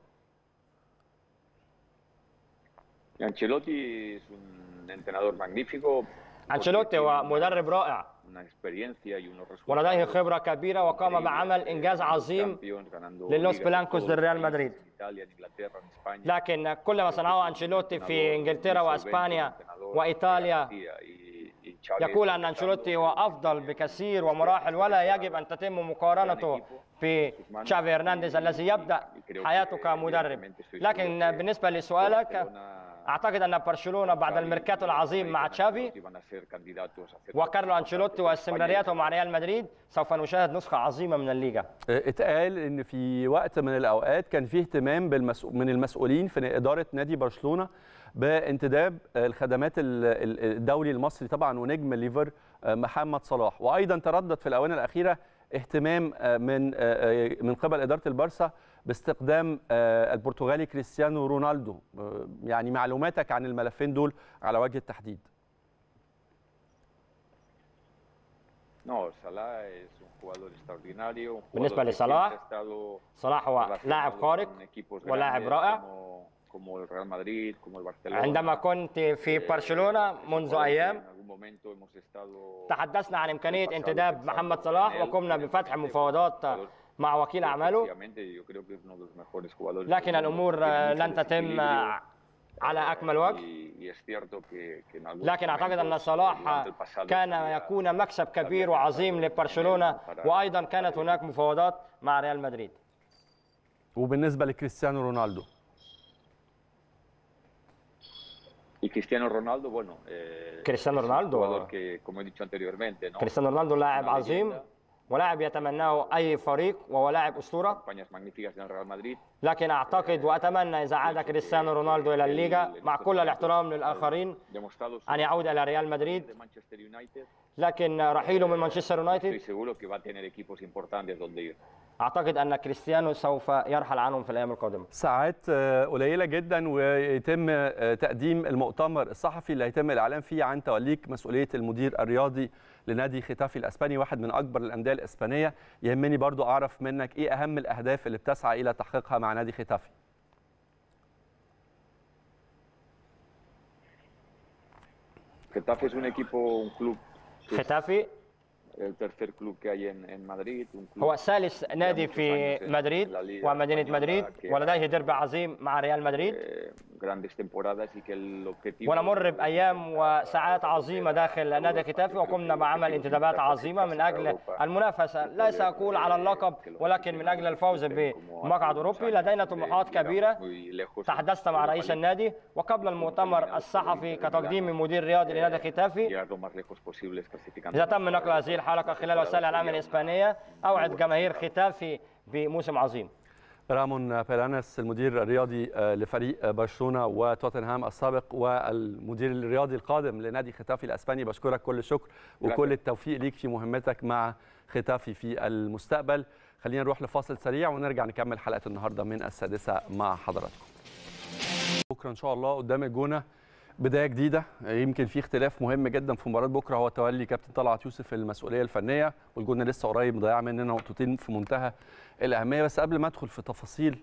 انشيلوتي انشيلوتي هو مدرب رائع ولديه خبرة كبيرة وقام بعمل إنجاز عظيم للوس بلانكوس للريال مدريد لكن كل ما صنعه أنشيلوتي في إنجلترا وأسبانيا وإيطاليا يقول أن أنشيلوتي هو أفضل بكثير ومراحل ولا يجب أن تتم مقارنته تشافي هرنانديز الذي يبدأ حياته كمدرب لكن بالنسبة لسؤالك اعتقد ان برشلونه بعد الميركاتو العظيم مع تشافي وكارلو انشيلوتي واستمراريته مع ريال مدريد سوف نشاهد نسخه عظيمه من الليجا آه، اتقال ان في وقت من الاوقات كان في اهتمام من المسؤولين في اداره نادي برشلونه بانتداب آه، الخدمات الدولي المصري طبعا ونجم ليفر آه، محمد صلاح وايضا تردد في الاونه الاخيره اهتمام آه، من آه، آه، من قبل اداره البارسا باستقدام البرتغالي كريستيانو رونالدو يعني معلوماتك عن الملفين دول على وجه التحديد بالنسبه لصلاح صلاح هو لاعب خارق ولاعب رائع como el Real Madrid, como el Barcelona. عندما كنت في eh, برشلونة منذ أيام تحدثنا عن إمكانية انتداب محمد صلاح وقمنا بفتح مفاوضات مع وكيل أعماله لكن الأمور لن تتم على أكمل وجه لكن أعتقد أن صلاح كان يكون مكسب كبير وعظيم لبرشلونة وأيضا كانت هناك مفاوضات مع ريال مدريد وبالنسبة لكريستيانو رونالدو Y Cristiano Ronaldo, bueno. Eh Cristiano Ronaldo. Que, como he dicho كريستيانو رونالدو كريستيانو رونالدو لاعب عظيم ولاعب يتمناه اي فريق وهو لاعب اسطوره لكن اعتقد eh, واتمنى اذا عاد كريستيانو رونالدو الى الليغا مع كل الاحترام للاخرين ان يعود الى ريال مدريد لكن رحيله من مانشستر يونايتد اعتقد ان كريستيانو سوف يرحل عنهم في الايام القادمه ساعات آه، قليله جدا ويتم آه، تقديم المؤتمر الصحفي اللي هيتم الاعلان فيه عن توليك مسؤوليه المدير الرياضي لنادي ختافي الاسباني واحد من اكبر الانديه الاسبانيه يهمني برضو اعرف منك ايه اهم الاهداف اللي بتسعى الى تحقيقها مع نادي ختافي ختافي es un equipo, un club ختافي الترفير كلوب كاي ان مدريد هو ثالث نادي في مدريد ومدينه مدريد ولديه درب عظيم مع ريال مدريد eh, grandes temporadas y que el objetivo ونمر بايام وساعات عظيمه داخل نادي ختافي وقمنا بعمل انتدابات عظيمه من اجل المنافسه لا ساقول على اللقب ولكن من اجل الفوز بمقعد اوروبي لدينا طموحات كبيره تحدثت مع رئيس النادي وقبل المؤتمر الصحفي كتقديم eh, مدير رياضي eh, لنادي ختافي اذا تم نقل هذه الحلقه خلال وسائل الاعلام الاسبانيه اوعد جماهير ختافي بموسم عظيم رامون بيرانس المدير الرياضي آه، لفريق آه، برشلونه وتوتنهام السابق والمدير الرياضي القادم لنادي ختافي الاسباني بشكرك كل الشكر وكل التوفيق ليك في مهمتك مع ختافي في المستقبل خلينا نروح لفاصل سريع ونرجع نكمل حلقه النهارده من السادسه مع حضراتكم بكره ان شاء الله قدام الجونه بدايه جديده يمكن في اختلاف مهم جدا في مباراه بكره هو تولي كابتن طلعت يوسف المسؤوليه الفنيه والجون لسه قريب ضيع مننا نقطتين في منتهى الاهميه بس قبل ما ادخل في تفاصيل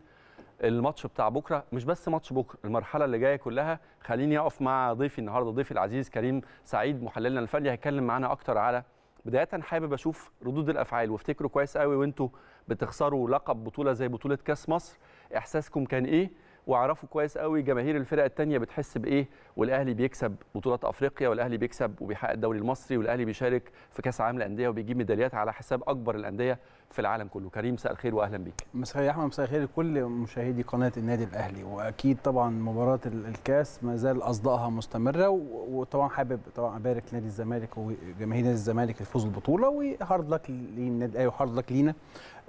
الماتش بتاع بكره مش بس ماتش بكره المرحله اللي جايه كلها خليني اقف مع ضيفي النهارده ضيفي العزيز كريم سعيد محللنا الفني هيتكلم معانا اكتر على بدايه حابب اشوف ردود الافعال وافتكروا كويس قوي وانتوا بتخسروا لقب بطوله زي بطوله كاس مصر احساسكم كان ايه واعرفوا كويس قوي جماهير الفرق الثانيه بتحس بايه والاهلي بيكسب بطولات افريقيا والاهلي بيكسب وبيحقق الدوري المصري والاهلي بيشارك في كاس عالم الانديه وبيجيب ميداليات على حساب اكبر الانديه في العالم كله كريم مساء الخير واهلا بيك مساء يا احمد مساء الخير لكل مشاهدي قناه النادي الاهلي واكيد طبعا مباراه الكاس ما زال اصدقها مستمره وطبعا حابب طبعا ابارك نادي الزمالك وجماهير نادي الزمالك الفوز بالبطوله وهارد لك للنادي الاهلي أيوه، وهارد لك لينا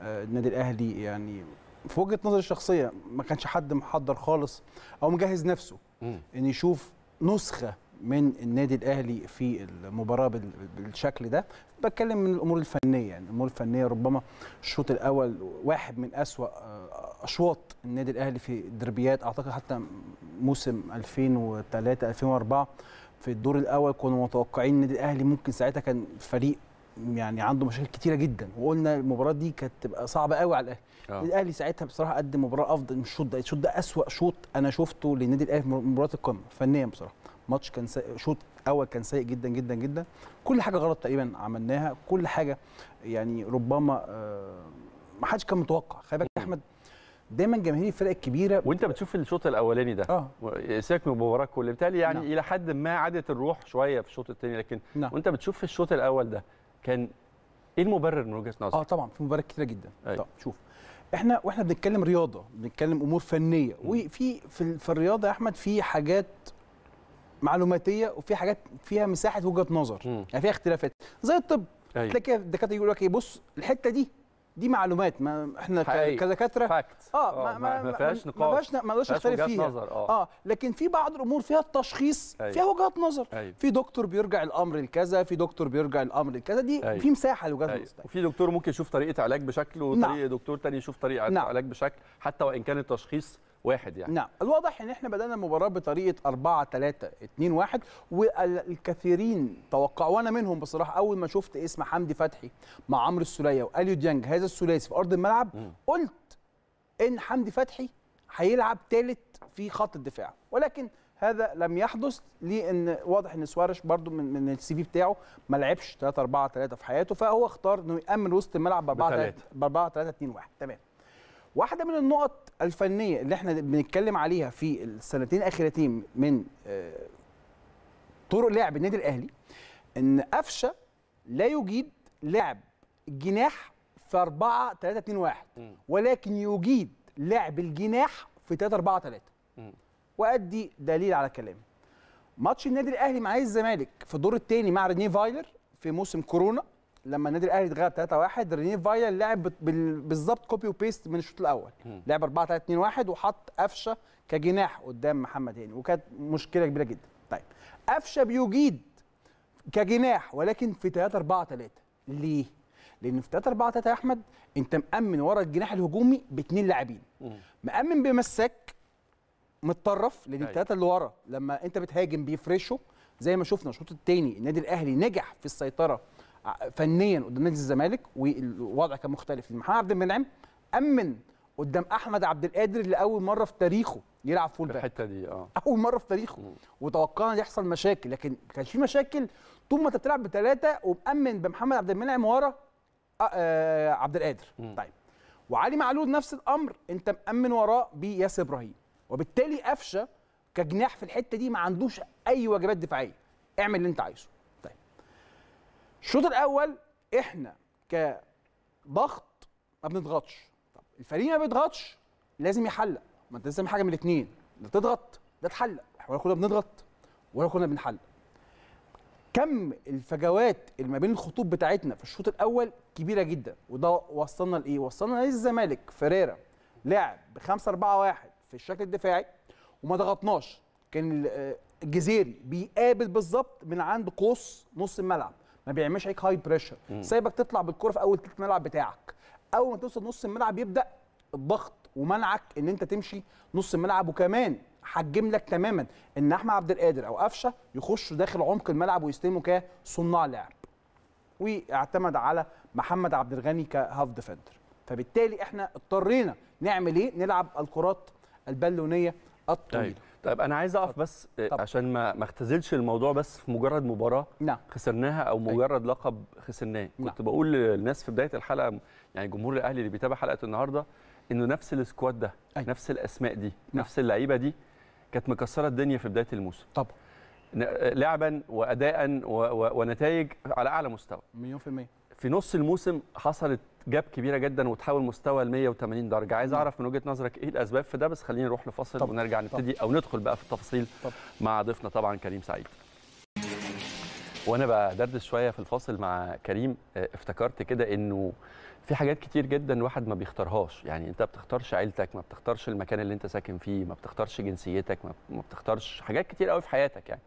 آه، النادي الاهلي يعني في وجهه نظري الشخصيه ما كانش حد محضر خالص او مجهز نفسه مم. ان يشوف نسخه من النادي الاهلي في المباراه بالشكل ده بتكلم من الامور الفنيه يعني الامور الفنيه ربما الشوط الاول واحد من اسوا آه، اشواط النادي الاهلي في الدربيات اعتقد حتى موسم 2003 2004 في الدور الاول كنا متوقعين النادي الاهلي ممكن ساعتها كان فريق يعني عنده مشاكل كتيره جدا وقلنا المباراه دي كانت تبقى صعبه قوي على الاهلي آه. الاهلي ساعتها بصراحه قدم مباراه افضل من الشوط ده الشوط ده اسوا شوط انا شفته للنادي الاهلي في مباراه القمه فنيا بصراحه ماتش كان سيء شوط اول كان سيء جدا جدا جدا كل حاجه غلط تقريبا عملناها كل حاجه يعني ربما آه ما حدش كان متوقع خلي بالك يا احمد دايما جماهير الفرق الكبيره وانت بتشوف الشوط الاولاني ده اه سيبك من المباراه كلها بالتالي يعني نعم. الى حد ما عادت الروح شويه في الشوط الثاني لكن نعم. وانت بتشوف الشوط الاول ده كان ايه المبرر من وجهه نظرك؟ اه طبعا في مبررات كتيره جدا أي. أيوه. طب شوف احنا واحنا بنتكلم رياضه بنتكلم امور فنيه وفي في, الرياضه يا احمد في حاجات معلوماتيه وفي حاجات فيها مساحه وجهه نظر م. يعني فيها اختلافات زي الطب أيوة. تلاقي الدكاتره يقول لك ايه بص الحته دي دي معلومات ما احنا كدكاتره آه،, اه ما, ما, ما فيهاش نقاش ما اقدرش نختلف فيها نظر. آه. اه لكن في بعض الامور فيها التشخيص أيوة. فيها وجهات نظر أيوة. في دكتور بيرجع الامر لكذا في دكتور بيرجع الامر لكذا دي أيوة. في مساحه لوجهات أيوة. نظر وفي دكتور ممكن يشوف طريقه علاج بشكل نعم. وطريقه نعم. دكتور تاني يشوف طريقه نعم. علاج بشكل حتى وان كان التشخيص واحد يعني نعم الواضح ان احنا بدانا المباراه بطريقه 4 3 2 1 والكثيرين توقعوا وانا منهم بصراحه اول ما شفت اسم حمدي فتحي مع عمرو السوليه واليو ديانج هذا الثلاثي في ارض الملعب م. قلت ان حمدي فتحي هيلعب ثالث في خط الدفاع ولكن هذا لم يحدث لان واضح ان سوارش برده من من السي في بتاعه ما لعبش 3 4 3 في حياته فهو اختار انه يامن وسط الملعب ب 4 3 ب 4 3 2 1 تمام واحده من النقط الفنيه اللي احنا بنتكلم عليها في السنتين الاخيرتين من آه، طرق لعب النادي الاهلي ان قفشه لا يجيد لعب جناح في 4 3 2 1 ولكن يجيد لعب الجناح في 3 4 3 وادي دليل على كلامي ماتش النادي الاهلي مع الزمالك في الدور الثاني مع رينيه فايلر في موسم كورونا لما النادي الاهلي اتغلب 3 1 رينيه فايا لعب بالظبط كوبي وبيست من الشوط الاول لعب 4 3 2 1 وحط قفشه كجناح قدام محمد هاني وكانت مشكله كبيره جدا طيب قفشه بيجيد كجناح ولكن في 3 4 3 ليه لان في 3 4 3 يا احمد انت مامن ورا الجناح الهجومي باثنين لاعبين مامن بمساك متطرف لان أيوة. الثلاثه اللي ورا لما انت بتهاجم بيفرشوا زي ما شفنا الشوط الثاني النادي الاهلي نجح في السيطره فنيا قدام نادي الزمالك والوضع كان مختلف محمد عبد المنعم امن قدام احمد عبد القادر لاول مره في تاريخه يلعب فول باك الحته دي اه اول مره في تاريخه وتوقعنا يحصل مشاكل لكن كان في مشاكل طول ما انت بتلعب بثلاثه ومامن بمحمد عبد المنعم ورا آه, آه، عبد القادر طيب وعلي معلول نفس الامر انت مامن وراه بياسر ابراهيم وبالتالي قفشه كجناح في الحته دي ما عندوش اي واجبات دفاعيه اعمل اللي انت عايزه الشوط الاول احنا كضغط ما بنضغطش طب الفريق ما بيضغطش لازم يحلق ما انت لازم حاجه من الاثنين لا تضغط لا تحلق ولا كنا بنضغط ولا كنا بنحلق كم الفجوات اللي ما بين الخطوط بتاعتنا في الشوط الاول كبيره جدا وده وصلنا لايه وصلنا للزمالك فريرا لعب ب 5 4 1 في الشكل الدفاعي وما ضغطناش كان آه، الجزيري بيقابل بالظبط من عند قوس نص الملعب ما بيعملش عليك هاي بريشر سايبك تطلع بالكره في اول ثلث ملعب بتاعك اول ما توصل نص الملعب يبدا الضغط ومنعك ان انت تمشي نص الملعب وكمان حجم لك تماما ان احمد عبد القادر او قفشه يخشوا داخل عمق الملعب ويستلموا كصناع لعب واعتمد على محمد عبد الغني كهاف ديفندر فبالتالي احنا اضطرينا نعمل ايه نلعب الكرات البالونيه الطويله طيب. طيب انا عايز اقف بس آه، طب. عشان ما ما اختزلش الموضوع بس في مجرد مباراه نعم. خسرناها او أيوه. مجرد لقب خسرناه نعم. كنت بقول للناس في بدايه الحلقه يعني جمهور الاهلي اللي بيتابع حلقه النهارده انه نفس السكواد ده أي. أيوه. نفس الاسماء دي نعم. نفس اللعيبه دي كانت مكسره الدنيا في بدايه الموسم طبعا آه، لعبا واداء ونتائج على اعلى مستوى 100% في نص الموسم حصلت جاب كبيره جدا وتحاول مستوى ال 180 درجه عايز اعرف من وجهه نظرك ايه الاسباب في ده بس خلينا نروح لفاصل طب. ونرجع نبتدي او ندخل بقى في التفاصيل طب. مع ضيفنا طبعا كريم سعيد وانا بقى دردش شويه في الفاصل مع كريم آه، افتكرت كده انه في حاجات كتير جدا الواحد ما بيختارهاش يعني انت ما بتختارش عيلتك ما بتختارش المكان اللي انت ساكن فيه ما بتختارش جنسيتك ما بتختارش حاجات كتير قوي في حياتك يعني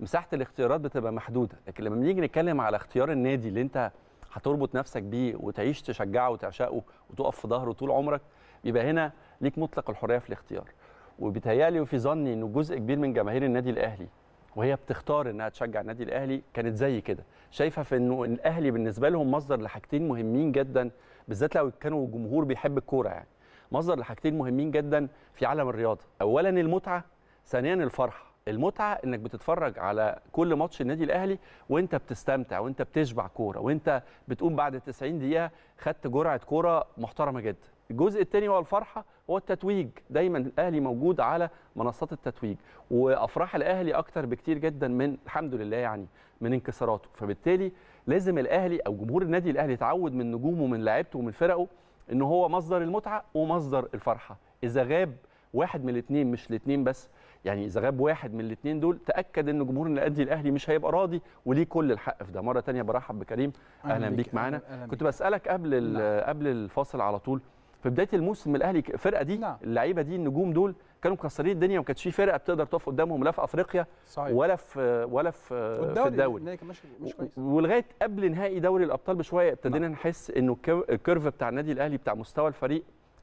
مساحه الاختيارات بتبقى محدوده لكن لما بنيجي نتكلم على اختيار النادي اللي انت هتربط نفسك بيه وتعيش تشجعه وتعشقه وتقف في ظهره طول عمرك يبقى هنا ليك مطلق الحريه في الاختيار وبيتهيألي وفي ظني انه جزء كبير من جماهير النادي الاهلي وهي بتختار انها تشجع النادي الاهلي كانت زي كده شايفه في انه الاهلي بالنسبه لهم مصدر لحاجتين مهمين جدا بالذات لو كانوا جمهور بيحب الكوره يعني مصدر لحاجتين مهمين جدا في عالم الرياضه اولا المتعه ثانيا الفرحه المتعه انك بتتفرج على كل ماتش النادي الاهلي وانت بتستمتع وانت بتشبع كوره وانت بتقوم بعد 90 دقيقه خدت جرعه كوره محترمه جدا الجزء الثاني هو الفرحه هو التتويج دايما الاهلي موجود على منصات التتويج وافراح الاهلي اكتر بكتير جدا من الحمد لله يعني من انكساراته فبالتالي لازم الاهلي او جمهور النادي الاهلي يتعود من نجومه ومن لعيبته ومن فرقه ان هو مصدر المتعه ومصدر الفرحه اذا غاب واحد من الاثنين مش الاثنين بس يعني اذا غاب واحد من الاثنين دول تاكد ان جمهور النادي الاهلي مش هيبقى راضي وليه كل الحق في ده مره ثانيه برحب بكريم اهلا بيك معانا كنت بسالك قبل نعم. قبل الفاصل على طول في بدايه الموسم الاهلي الفرقه دي نعم. اللعيبه دي النجوم دول كانوا مكسرين الدنيا وما كانتش في فرقه بتقدر تقف قدامهم لا في افريقيا صحيح. ولا في ولا في, الدوري, الدوري مش كويس ولغايه قبل نهائي دوري الابطال بشويه ابتدينا نعم. نحس انه الكيرف بتاع النادي الاهلي بتاع مستوى الفريق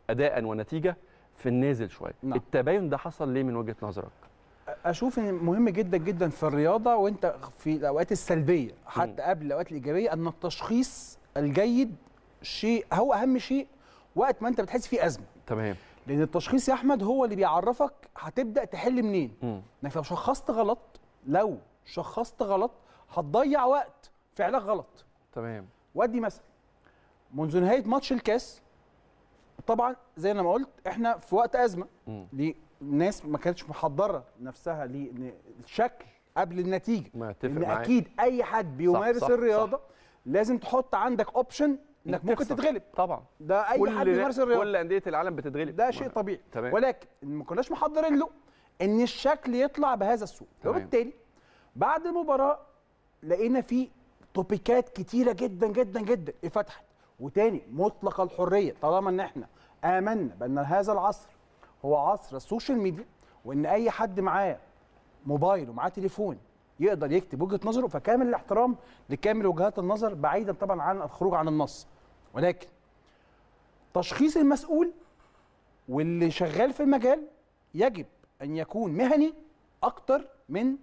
اداء ونتيجه في النازل شويه نعم. التباين ده حصل ليه من وجهه نظرك اشوف ان مهم جدا جدا في الرياضه وانت في الاوقات السلبيه حتى قبل الاوقات الايجابيه ان التشخيص الجيد شيء هو اهم شيء وقت ما انت بتحس فيه ازمه تمام لان التشخيص يا احمد هو اللي بيعرفك هتبدا تحل منين انك لو شخصت غلط لو شخصت غلط هتضيع وقت في علاج غلط تمام وادي مثلا منذ نهايه ماتش الكاس طبعا زي ما قلت احنا في وقت ازمه لناس الناس ما كانتش محضره نفسها للشكل قبل النتيجه ما اتفق ان اكيد اي حد بيمارس صح صح الرياضه صح. لازم تحط عندك اوبشن انك ممكن تتغلب طبعا ده اي حد بيمارس الرياضه كل انديه العالم بتتغلب ده شيء طبيعي تمام. ولكن ما كناش محضرين له ان الشكل يطلع بهذا السوء وبالتالي بعد المباراه لقينا في توبيكات كتيره جدا جدا جدا اتفتحت وتاني مطلق الحريه طالما ان احنا امنا بان هذا العصر هو عصر السوشيال ميديا وان اي حد معاه موبايل ومعاه تليفون يقدر يكتب وجهه نظره فكامل الاحترام لكامل وجهات النظر بعيدا طبعا عن الخروج عن النص ولكن تشخيص المسؤول واللي شغال في المجال يجب ان يكون مهني اكتر من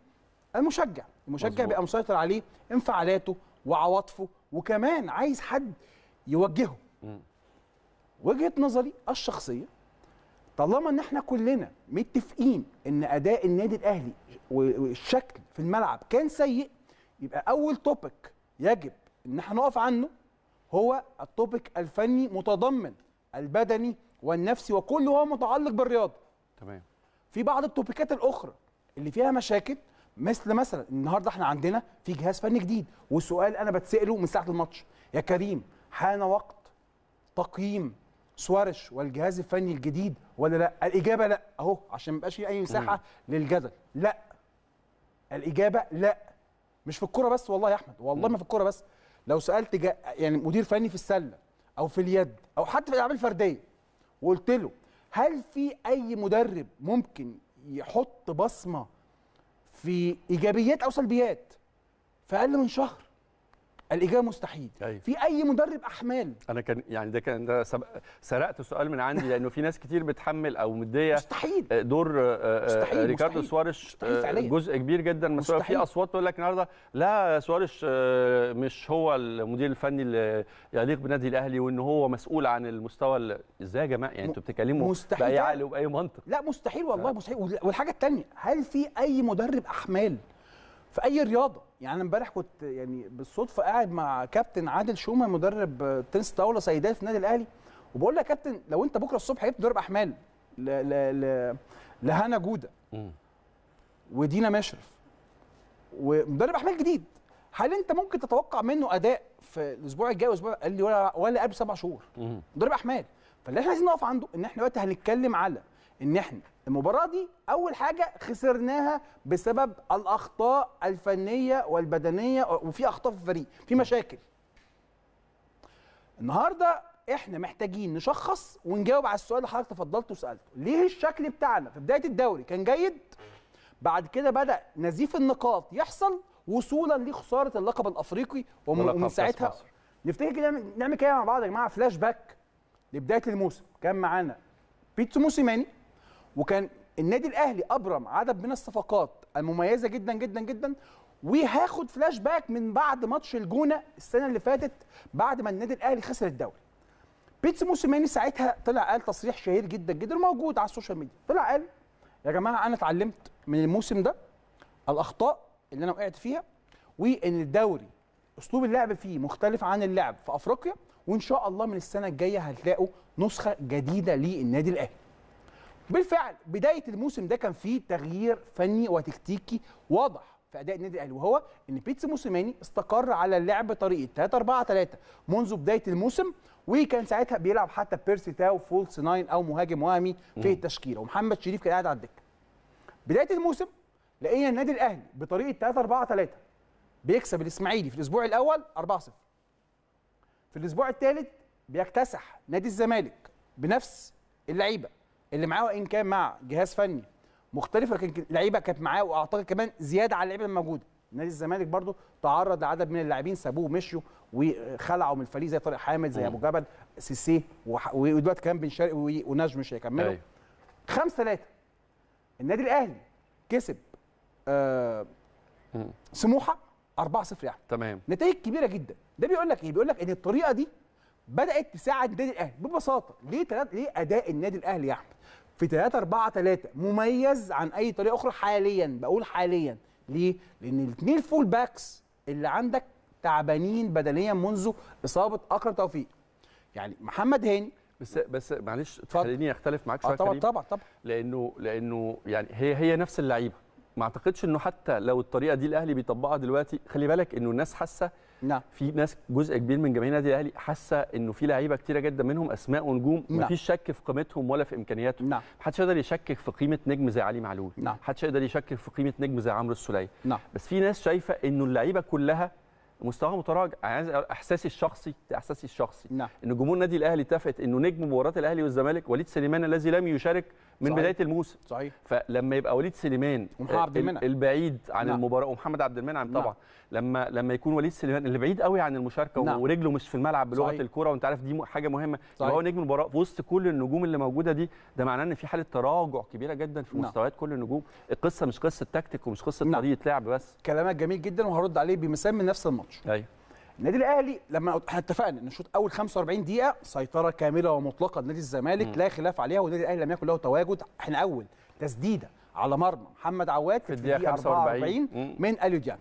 المشجع المشجع بيبقى مسيطر عليه انفعالاته وعواطفه وكمان عايز حد يوجهه وجهه نظري الشخصيه طالما ان احنا كلنا متفقين ان اداء النادي الاهلي والشكل في الملعب كان سيء يبقى اول توبيك يجب ان احنا نقف عنه هو التوبيك الفني متضمن البدني والنفسي وكله هو متعلق بالرياضه تمام في بعض التوبيكات الاخرى اللي فيها مشاكل مثل مثلا النهارده احنا عندنا في جهاز فني جديد والسؤال انا بتساله من ساعه الماتش يا كريم حان وقت تقييم سوارش والجهاز الفني الجديد ولا لا؟ الاجابه لا اهو عشان ما يبقاش في اي مساحه مم. للجدل، لا. الاجابه لا. مش في الكوره بس والله يا احمد، والله مم. ما في الكوره بس. لو سالت جا يعني مدير فني في السله او في اليد او حتى في الالعاب الفرديه وقلت له هل في اي مدرب ممكن يحط بصمه في ايجابيات او سلبيات في اقل من شهر؟ الاجابه مستحيل أيوة. في اي مدرب احمال انا كان يعني ده كان ده سرقت سؤال من عندي [laughs] لانه في ناس كتير بتحمل او مديه مستحيل آه، دور آه، آه، مستحيل. ريكاردو سوارش جزء كبير جدا مسؤول في اصوات تقول لك النهارده لا سوارش مش هو المدير الفني اللي يليق بالنادي الاهلي وان هو مسؤول عن المستوى ازاي يا جماعه يعني انتوا بتتكلموا باي عقل وباي منطق لا مستحيل والله مستحيل والحاجه الثانيه هل في اي مدرب احمال في اي رياضه يعني انا امبارح كنت يعني بالصدفه قاعد مع كابتن عادل شومه مدرب تنس طاوله سيدات في النادي الاهلي وبقول له يا كابتن لو انت بكره الصبح جبت دور احمال لهنا جوده ودينا مشرف ومدرب احمال جديد هل انت ممكن تتوقع منه اداء في الاسبوع الجاي والاسبوع قال لي ولا ولا قبل سبع شهور مدرب احمال فاللي احنا عايزين نقف عنده ان احنا دلوقتي هنتكلم على ان احنا المباراه دي اول حاجه خسرناها بسبب الاخطاء الفنيه والبدنيه وفي اخطاء في الفريق في مشاكل النهارده احنا محتاجين نشخص ونجاوب على السؤال اللي حضرتك تفضلت وسالته ليه الشكل بتاعنا في بدايه الدوري كان جيد بعد كده بدا نزيف النقاط يحصل وصولا لخساره اللقب الافريقي ومن ساعتها نفتكر كده نعمل كده مع بعض يا جماعه فلاش باك لبدايه الموسم كان معانا بيتسو موسيماني وكان النادي الاهلي ابرم عدد من الصفقات المميزه جدا جدا جدا وهاخد فلاش باك من بعد ماتش الجونه السنه اللي فاتت بعد ما النادي الاهلي خسر الدوري بيتس موسيماني ساعتها طلع قال تصريح شهير جدا جدا موجود على السوشيال ميديا طلع قال يا جماعه انا اتعلمت من الموسم ده الاخطاء اللي انا وقعت فيها وان الدوري اسلوب اللعب فيه مختلف عن اللعب في افريقيا وان شاء الله من السنه الجايه هتلاقوا نسخه جديده للنادي الاهلي بالفعل بدايه الموسم ده كان فيه تغيير فني وتكتيكي واضح في اداء النادي الاهلي وهو ان بيتس موسيماني استقر على اللعب بطريقه 3 4 3 منذ بدايه الموسم وكان ساعتها بيلعب حتى بيرسي تاو فولس ناين او مهاجم وهمي في التشكيله ومحمد شريف كان قاعد على الدكه بدايه الموسم لقينا النادي الاهلي بطريقه 3 4 3 بيكسب الاسماعيلي في الاسبوع الاول 4 0 في الاسبوع الثالث بيكتسح نادي الزمالك بنفس اللعيبه اللي معاه وان كان مع جهاز فني مختلف لكن لعيبه كانت معاه واعتقد كمان زياده على اللعيبه الموجوده نادي الزمالك برضو تعرض لعدد من اللاعبين سابوه ومشوا وخلعوا من الفريق زي طارق حامد زي ابو جبل سيسي ودلوقتي كمان بن شرقي ونجم مش هيكملوا أيوه. خمسة ثلاثة النادي الاهلي كسب آه سموحه 4-0 يعني تمام نتائج كبيره جدا ده بيقول لك ايه بيقول لك ان الطريقه دي بدات تساعد النادي الاهلي ببساطه ليه تلات ليه اداء النادي الاهلي يا احمد في 3 4 3 مميز عن اي طريقه اخرى حاليا بقول حاليا ليه لان الاثنين الفول باكس اللي عندك تعبانين بدنيا منذ اصابه اكرم توفيق يعني محمد هاني بس بس معلش خليني اختلف معاك شويه آه، طبعا طبعا طبعا لانه لانه يعني هي هي نفس اللعيبه ما اعتقدش انه حتى لو الطريقه دي الاهلي بيطبقها دلوقتي خلي بالك انه الناس حاسه نعم في ناس جزء كبير من جماهير النادي الاهلي حاسه انه في لعيبه كتيره جدا منهم اسماء ونجوم نعم. مفيش شك في قيمتهم ولا في امكانياتهم نعم. محدش يقدر يشكك في قيمه نجم زي علي معلول نعم. محدش يقدر يشكك في قيمه نجم زي عمرو السوليه نعم. بس في ناس شايفه انه اللعيبه كلها مستواها متراجع يعني عايز احساسي الشخصي ده احساسي الشخصي نعم. ان جمهور النادي الاهلي اتفقت انه نجم مباراه الاهلي والزمالك وليد سليمان الذي لم يشارك من صحيح. بدايه الموسم صحيح فلما يبقى وليد سليمان ومحمد عبد آه، المنعم البعيد عن نعم. المباراه ومحمد عبد المنعم نعم. طبعا نعم. لما لما يكون وليد سليمان اللي بعيد قوي عن المشاركه نعم. ورجله مش في الملعب بلغه صحيح. الكره وانت عارف دي حاجه مهمه صحيح. هو نجم المباراه في وسط كل النجوم اللي موجوده دي ده معناه ان في حاله تراجع كبيره جدا في نعم. مستويات كل النجوم القصه مش قصه تكتيك ومش قصه نعم. طريقه لعب بس كلامك جميل جدا وهرد عليه بمثال من نفس الماتش ايوه النادي الاهلي لما احنا اتفقنا ان الشوط اول 45 دقيقه سيطره كامله ومطلقه لنادي الزمالك م. لا خلاف عليها والنادي الاهلي لم يكن له تواجد احنا اول تسديده على مرمى محمد عواد في الدقيقه 45 من اليو ديانج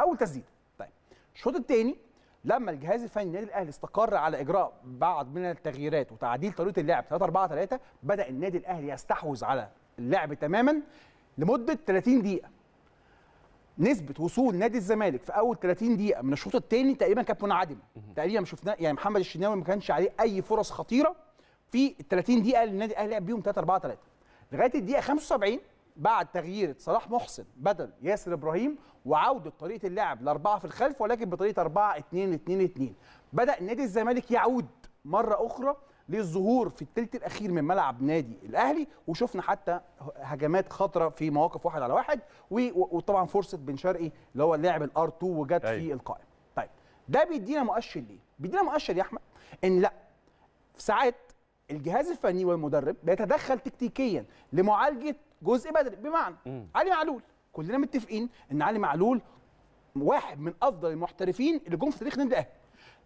اول تسديده طيب الشوط الثاني لما الجهاز الفني النادي الاهلي استقر على اجراء بعض من التغييرات وتعديل طريقه اللعب 3 4 3 بدا النادي الاهلي يستحوذ على اللعب تماما لمده 30 دقيقه نسبه وصول نادي الزمالك في اول 30 دقيقه من الشوط الثاني تقريبا كانت منعدمه تقريبا ما شفناه يعني محمد الشناوي ما كانش عليه اي فرص خطيره في ال 30 دقيقه اللي النادي الاهلي لعب بيهم 3 4 3 لغايه الدقيقه 75 بعد تغيير صلاح محسن بدل ياسر ابراهيم وعوده طريقه اللعب لاربعه في الخلف ولكن بطريقه 4 2 2 2 بدا نادي الزمالك يعود مره اخرى للظهور في الثلث الاخير من ملعب نادي الاهلي وشفنا حتى هجمات خطره في مواقف واحد على واحد وطبعا فرصه بن شرقي اللي هو اللاعب الار 2 وجت أيوه. في القائم طيب ده بيدينا مؤشر ليه بيدينا مؤشر يا احمد ان لا في ساعات الجهاز الفني والمدرب بيتدخل تكتيكيا لمعالجه جزء بدري بمعنى مم. علي معلول كلنا متفقين ان علي معلول واحد من افضل المحترفين اللي جم في تاريخ النادي الاهلي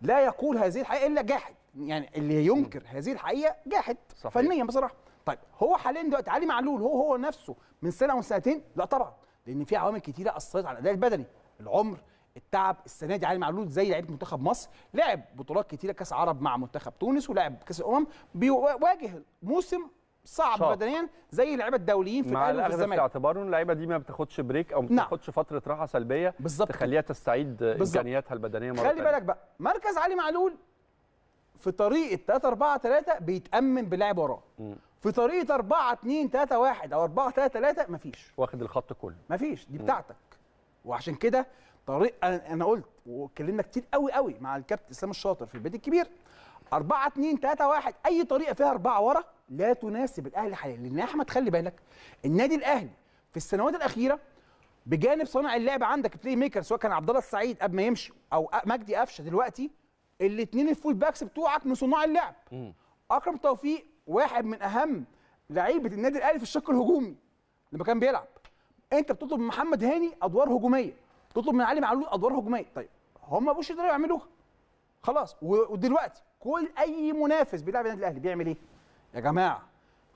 لا يقول هذه الحقيقه الا جاحد يعني اللي ينكر مم. هذه الحقيقه جاحد صحيح. فنيا بصراحه طيب هو حاليا دلوقتي علي معلول هو هو نفسه من سنه او سنتين لا طبعا لان في عوامل كتيره اثرت على الاداء البدني العمر التعب السنه دي علي معلول زي لعيبه منتخب مصر لعب بطولات كتيره كاس عرب مع منتخب تونس ولعب كاس الامم بيواجه موسم صعب بدنيا زي اللعيبه الدوليين في الاهلي والزمالك مع اعتبار ان اللعيبه دي ما بتاخدش بريك او ما نعم. بتاخدش فتره راحه سلبيه بالظبط تخليها تستعيد امكانياتها البدنيه مره خلي بالك بقى مركز علي معلول في طريقه 3 4 3 بيتامن بلاعب وراه في طريقه 4 2 3 1 او 4 3 3 مفيش واخد الخط كله مفيش دي بتاعتك م. وعشان كده طريق انا قلت واتكلمنا كتير قوي قوي مع الكابتن اسلام الشاطر في البيت الكبير 4 2 3 1 اي طريقه فيها اربعه ورا لا تناسب الاهلي حاليا لان احمد خلي بالك النادي الاهلي في السنوات الاخيره بجانب صانع اللعب عندك بلاي ميكر سواء كان عبد الله السعيد قبل ما يمشي او مجدي قفشه دلوقتي الاثنين الفول باكس بتوعك من صناع اللعب اكرم توفيق واحد من اهم لعيبه النادي الاهلي في الشق الهجومي لما كان بيلعب انت بتطلب من محمد هاني ادوار هجوميه تطلب من علي معلول ادوار هجوميه طيب هم مابقوش يقدروا يعملوها خلاص ودلوقتي كل اي منافس بيلعب النادي الاهلي بيعمل ايه يا جماعه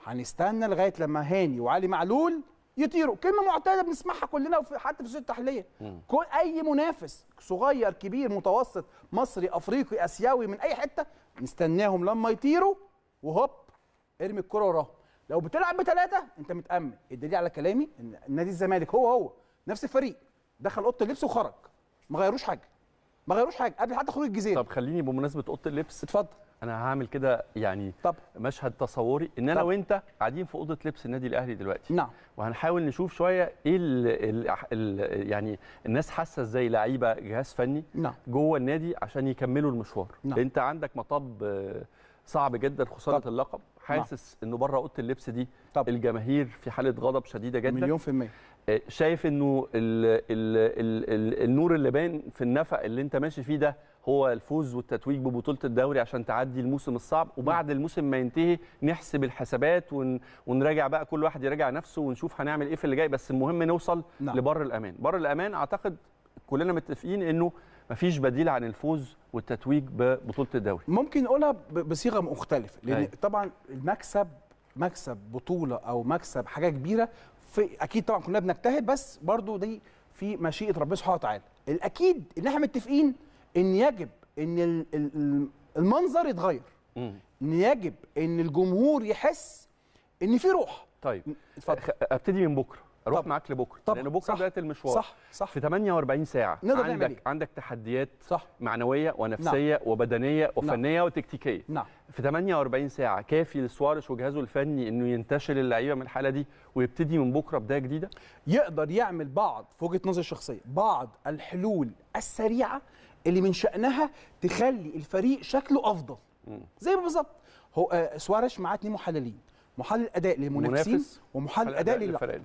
هنستنى لغايه لما هاني وعلي معلول يطيروا كلمه معتاده بنسمعها كلنا وفي حتى في السوق التحليليه، كل اي منافس صغير كبير متوسط مصري افريقي اسيوي من اي حته نستناهم لما يطيروا وهوب ارمي الكره وراهم لو بتلعب بثلاثه انت متامن الدليل على كلامي ان نادي الزمالك هو هو نفس الفريق دخل اوضه اللبس وخرج ما غيروش حاجه ما غيروش حاجه قبل حتى خروج الجزيره طب خليني بمناسبه اوضه اللبس اتفضل انا هعمل كده يعني طب. مشهد تصوري ان انا طب. وانت قاعدين في اوضه لبس النادي الاهلي دلوقتي نعم وهنحاول نشوف شويه ايه الـ الـ الـ يعني الناس حاسه ازاي لعيبه جهاز فني نعم. جوه النادي عشان يكملوا المشوار نعم. انت عندك مطب صعب جدا خساره اللقب نعم. حاسس انه بره اوضه اللبس دي طب. الجماهير في حاله غضب شديده جدا مليون في المية آه، شايف انه الـ الـ الـ النور اللي باين في النفق اللي انت ماشي فيه ده هو الفوز والتتويج ببطوله الدوري عشان تعدي الموسم الصعب نعم. وبعد الموسم ما ينتهي نحسب الحسابات ون... ونراجع بقى كل واحد يراجع نفسه ونشوف هنعمل ايه في اللي جاي بس المهم نوصل نعم. لبر الامان بر الامان اعتقد كلنا متفقين انه مفيش بديل عن الفوز والتتويج ببطوله الدوري ممكن نقولها بصيغه مختلفه لان أي. أيوة. طبعا المكسب مكسب بطوله او مكسب حاجه كبيره في اكيد طبعا كلنا بنجتهد بس برضو دي في مشيئه ربنا سبحانه وتعالى الاكيد ان احنا متفقين ان يجب ان المنظر يتغير ان يجب ان الجمهور يحس ان في روح طيب اتفضل ابتدي من بكره اروح معاك لبكره لان بكره بدايه المشوار صح صح في 48 ساعه نقدر عندك نعمل إيه؟ عندك تحديات صح معنويه ونفسيه نعم. وبدنيه نعم. وفنيه نعم. وتكتيكيه نعم في 48 ساعه كافي لسوارش وجهازه الفني انه ينتشل اللعيبه من الحاله دي ويبتدي من بكره بدايه جديده يقدر يعمل بعض في وجهه نظري الشخصيه بعض الحلول السريعه اللي من شانها تخلي الفريق شكله افضل م. زي بالظبط هو آه، سوارش معاه اثنين محللين محلل اداء للمنافسين ومحلل اداء للفريق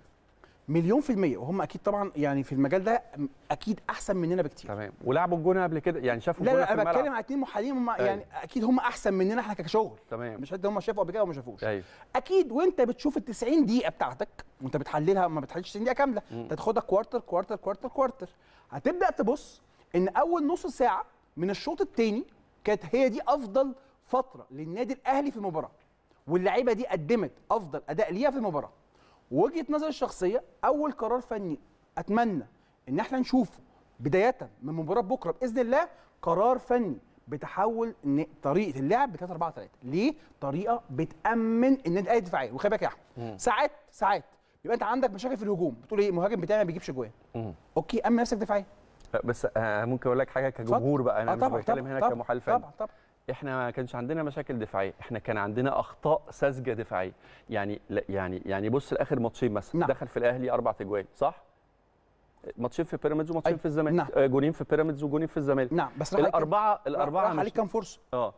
مليون في المية وهم أكيد طبعا يعني في المجال ده أكيد أحسن مننا بكتير تمام ولعبوا الجون قبل كده يعني شافوا لا لا أنا بتكلم على اتنين محللين هم أيوه. يعني أكيد هم أحسن مننا إحنا كشغل تمام مش حتى هم شافوا قبل كده وما شافوش أيوه. أكيد وأنت بتشوف ال 90 دقيقة بتاعتك وأنت بتحللها ما بتحللش 90 دقيقة كاملة أنت تاخدها كوارتر كوارتر كوارتر كوارتر هتبدأ تبص إن أول نص ساعة من الشوط الثاني كانت هي دي أفضل فترة للنادي الأهلي في المباراة واللعيبة دي قدمت أفضل أداء ليها في المباراة وجهه نظري الشخصيه اول قرار فني اتمنى ان احنا نشوفه بدايه من مباراه بكره باذن الله قرار فني بتحول ان طريقه اللعب ب 3 4 3 ليه طريقه بتامن ان انت دفاعيا وخلي بالك يا احمد ساعات ساعات يبقى انت عندك مشاكل في الهجوم بتقول ايه المهاجم بتاعي ما بيجيبش جوان اوكي امن نفسك دفاعيا بس آه، ممكن اقول لك حاجه كجمهور بقى انا آه مش بتكلم هنا كمحلل فني طبعا طبعا احنا ما كانش عندنا مشاكل دفاعيه احنا كان عندنا اخطاء ساذجه دفاعيه يعني لا يعني يعني بص لاخر ماتشين مثلا نعم. دخل في الاهلي اربع اجوان صح ماتشين في بيراميدز وماتشين في الزمالك نعم. آه، جونين في بيراميدز وجونين في الزمالك نعم بس راح الاربعه راح الاربعه راح مش... عليك كام فرصه اه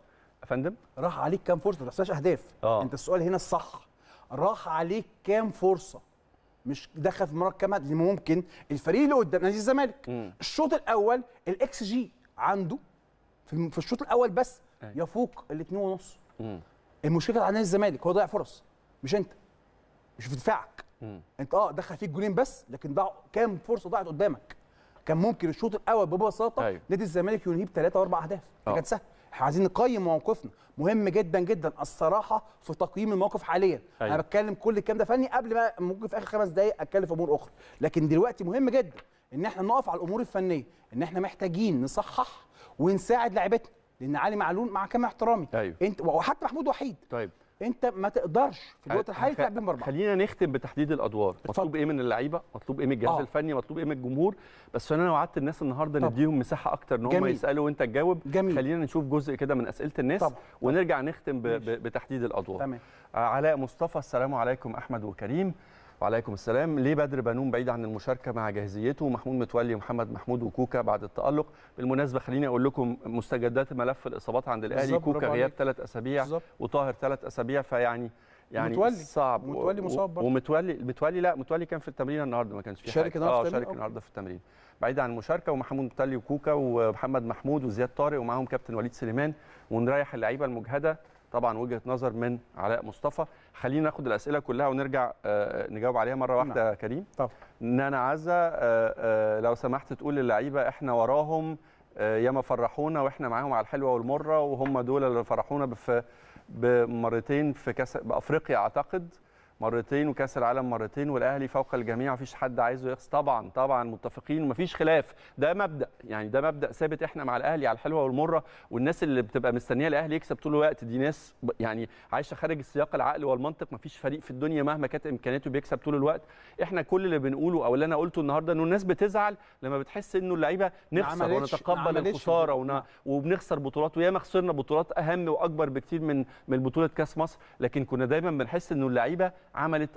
فندم راح عليك كام فرصه ما تحسبهاش اهداف آه. انت السؤال هنا الصح راح عليك كام فرصه مش دخل في مرات كام ممكن الفريق اللي قدام نادي الزمالك الشوط الاول الاكس جي عنده في الشوط الاول بس أيوة. يفوق الاثنين ونص المشكله كانت على نادي الزمالك هو ضيع فرص مش انت مش في دفاعك انت اه دخل فيك جولين بس لكن ضاع كام فرصه ضاعت قدامك كان ممكن الشوط الاول ببساطه أيوه. نادي الزمالك ينهي بثلاثه واربع اهداف آه. كانت سهله احنا عايزين نقيم موقفنا مهم جدا جدا الصراحه في تقييم المواقف حاليا أيوه. انا بتكلم كل الكلام ده فني قبل ما ممكن في اخر خمس دقائق اتكلم في امور اخرى لكن دلوقتي مهم جدا ان احنا نقف على الامور الفنيه ان احنا محتاجين نصحح ونساعد لاعيبتنا لان علي معلول مع كامل احترامي أيوه. انت وحتى محمود وحيد طيب انت ما تقدرش في الوقت الحالي تلعب بين اربعه خلينا نختم بتحديد الادوار اتفضل. مطلوب ايه من اللعيبه مطلوب ايه من الجهاز آه. الفني مطلوب ايه من الجمهور بس انا وعدت الناس النهارده نديهم مساحه اكتر ان هم يسالوا وانت تجاوب جميل. خلينا نشوف جزء كده من اسئله الناس طبعا. ونرجع نختم ب... ب... بتحديد الادوار تمام. آه، علاء مصطفى السلام عليكم احمد وكريم وعليكم السلام ليه بدر بنون بعيد عن المشاركه مع جاهزيته محمود متولي ومحمد محمود وكوكا بعد التالق بالمناسبه خليني اقول لكم مستجدات ملف الاصابات عند الاهلي كوكا غياب ثلاث اسابيع بالزبط. وطاهر ثلاث اسابيع فيعني يعني متولي. صعب متولي مصاب برضه ومتولي متولي لا متولي كان في التمرين النهارده ما كانش في شارك النهارده اه شارك النهارده في التمرين بعيد عن المشاركه ومحمود متولي وكوكا ومحمد محمود وزياد طارق ومعاهم كابتن وليد سليمان ونريح اللعيبه المجهده طبعا وجهه نظر من علاء مصطفى خلينا ناخد الاسئله كلها ونرجع آه، آه، نجاوب عليها مره واحده نعم. كريم طبعا نانا عزه آه، لو سمحت تقول للعيبه احنا وراهم ياما فرحونا واحنا معاهم على الحلوه والمره وهم دول اللي فرحونا بمرتين في كاس بافريقيا اعتقد مرتين وكاس العالم مرتين والاهلي فوق الجميع مفيش حد عايزه يخسر طبعا طبعا متفقين ومفيش خلاف ده مبدا يعني ده مبدا ثابت احنا مع الاهلي على الحلوه والمره والناس اللي بتبقى مستنيه الاهلي يكسب طول الوقت دي ناس يعني عايشه خارج السياق العقل والمنطق مفيش فريق في الدنيا مهما كانت امكانياته بيكسب طول الوقت احنا كل اللي بنقوله او اللي انا قلته النهارده انه الناس بتزعل لما بتحس انه اللعيبه نخسر ونتقبل الخساره ون... وبنخسر بطولات وياما خسرنا بطولات اهم واكبر بكتير من من بطوله كاس مصر لكن كنا دايما بنحس انه اللعيبه عملت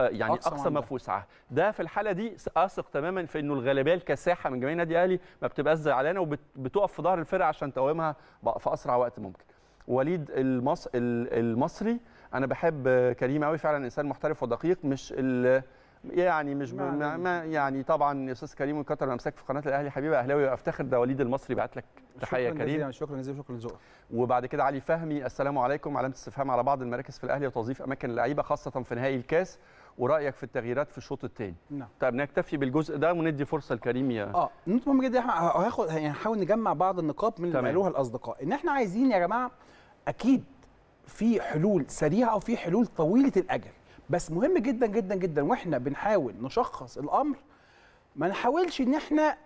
آه، يعني اقصى, أقصى ما في وسعها ده في الحاله دي اثق تماما في انه الغالبيه الكساحه من جماهير النادي الاهلي ما بتبقاش زعلانه وبتقف في ظهر الفرقه عشان تقاومها في اسرع وقت ممكن وليد المصري انا بحب كريم قوي فعلا انسان محترف ودقيق مش يعني مش ما ما يعني طبعا استاذ كريم كتر الامساك في قناه الاهلي حبيبي اهلاوي وافتخر ده وليد المصري بعت لك تحيه كريم جزيلا شكرا جزيلا شكرا لذوقك وبعد كده علي فهمي السلام عليكم علامه استفهام على بعض المراكز في الاهلي وتوظيف اماكن اللعيبه خاصه في نهائي الكاس ورايك في التغييرات في الشوط الثاني نعم طب نكتفي بالجزء ده وندي فرصه لكريم يا اه نقطه مهمه جدا هاخد يعني هنحاول نجمع بعض النقاط من اللي قالوها الاصدقاء ان احنا عايزين يا جماعه اكيد في حلول سريعه وفي حلول طويله الاجل بس مهم جدا جدا جدا واحنا بنحاول نشخص الامر ما نحاولش ان احنا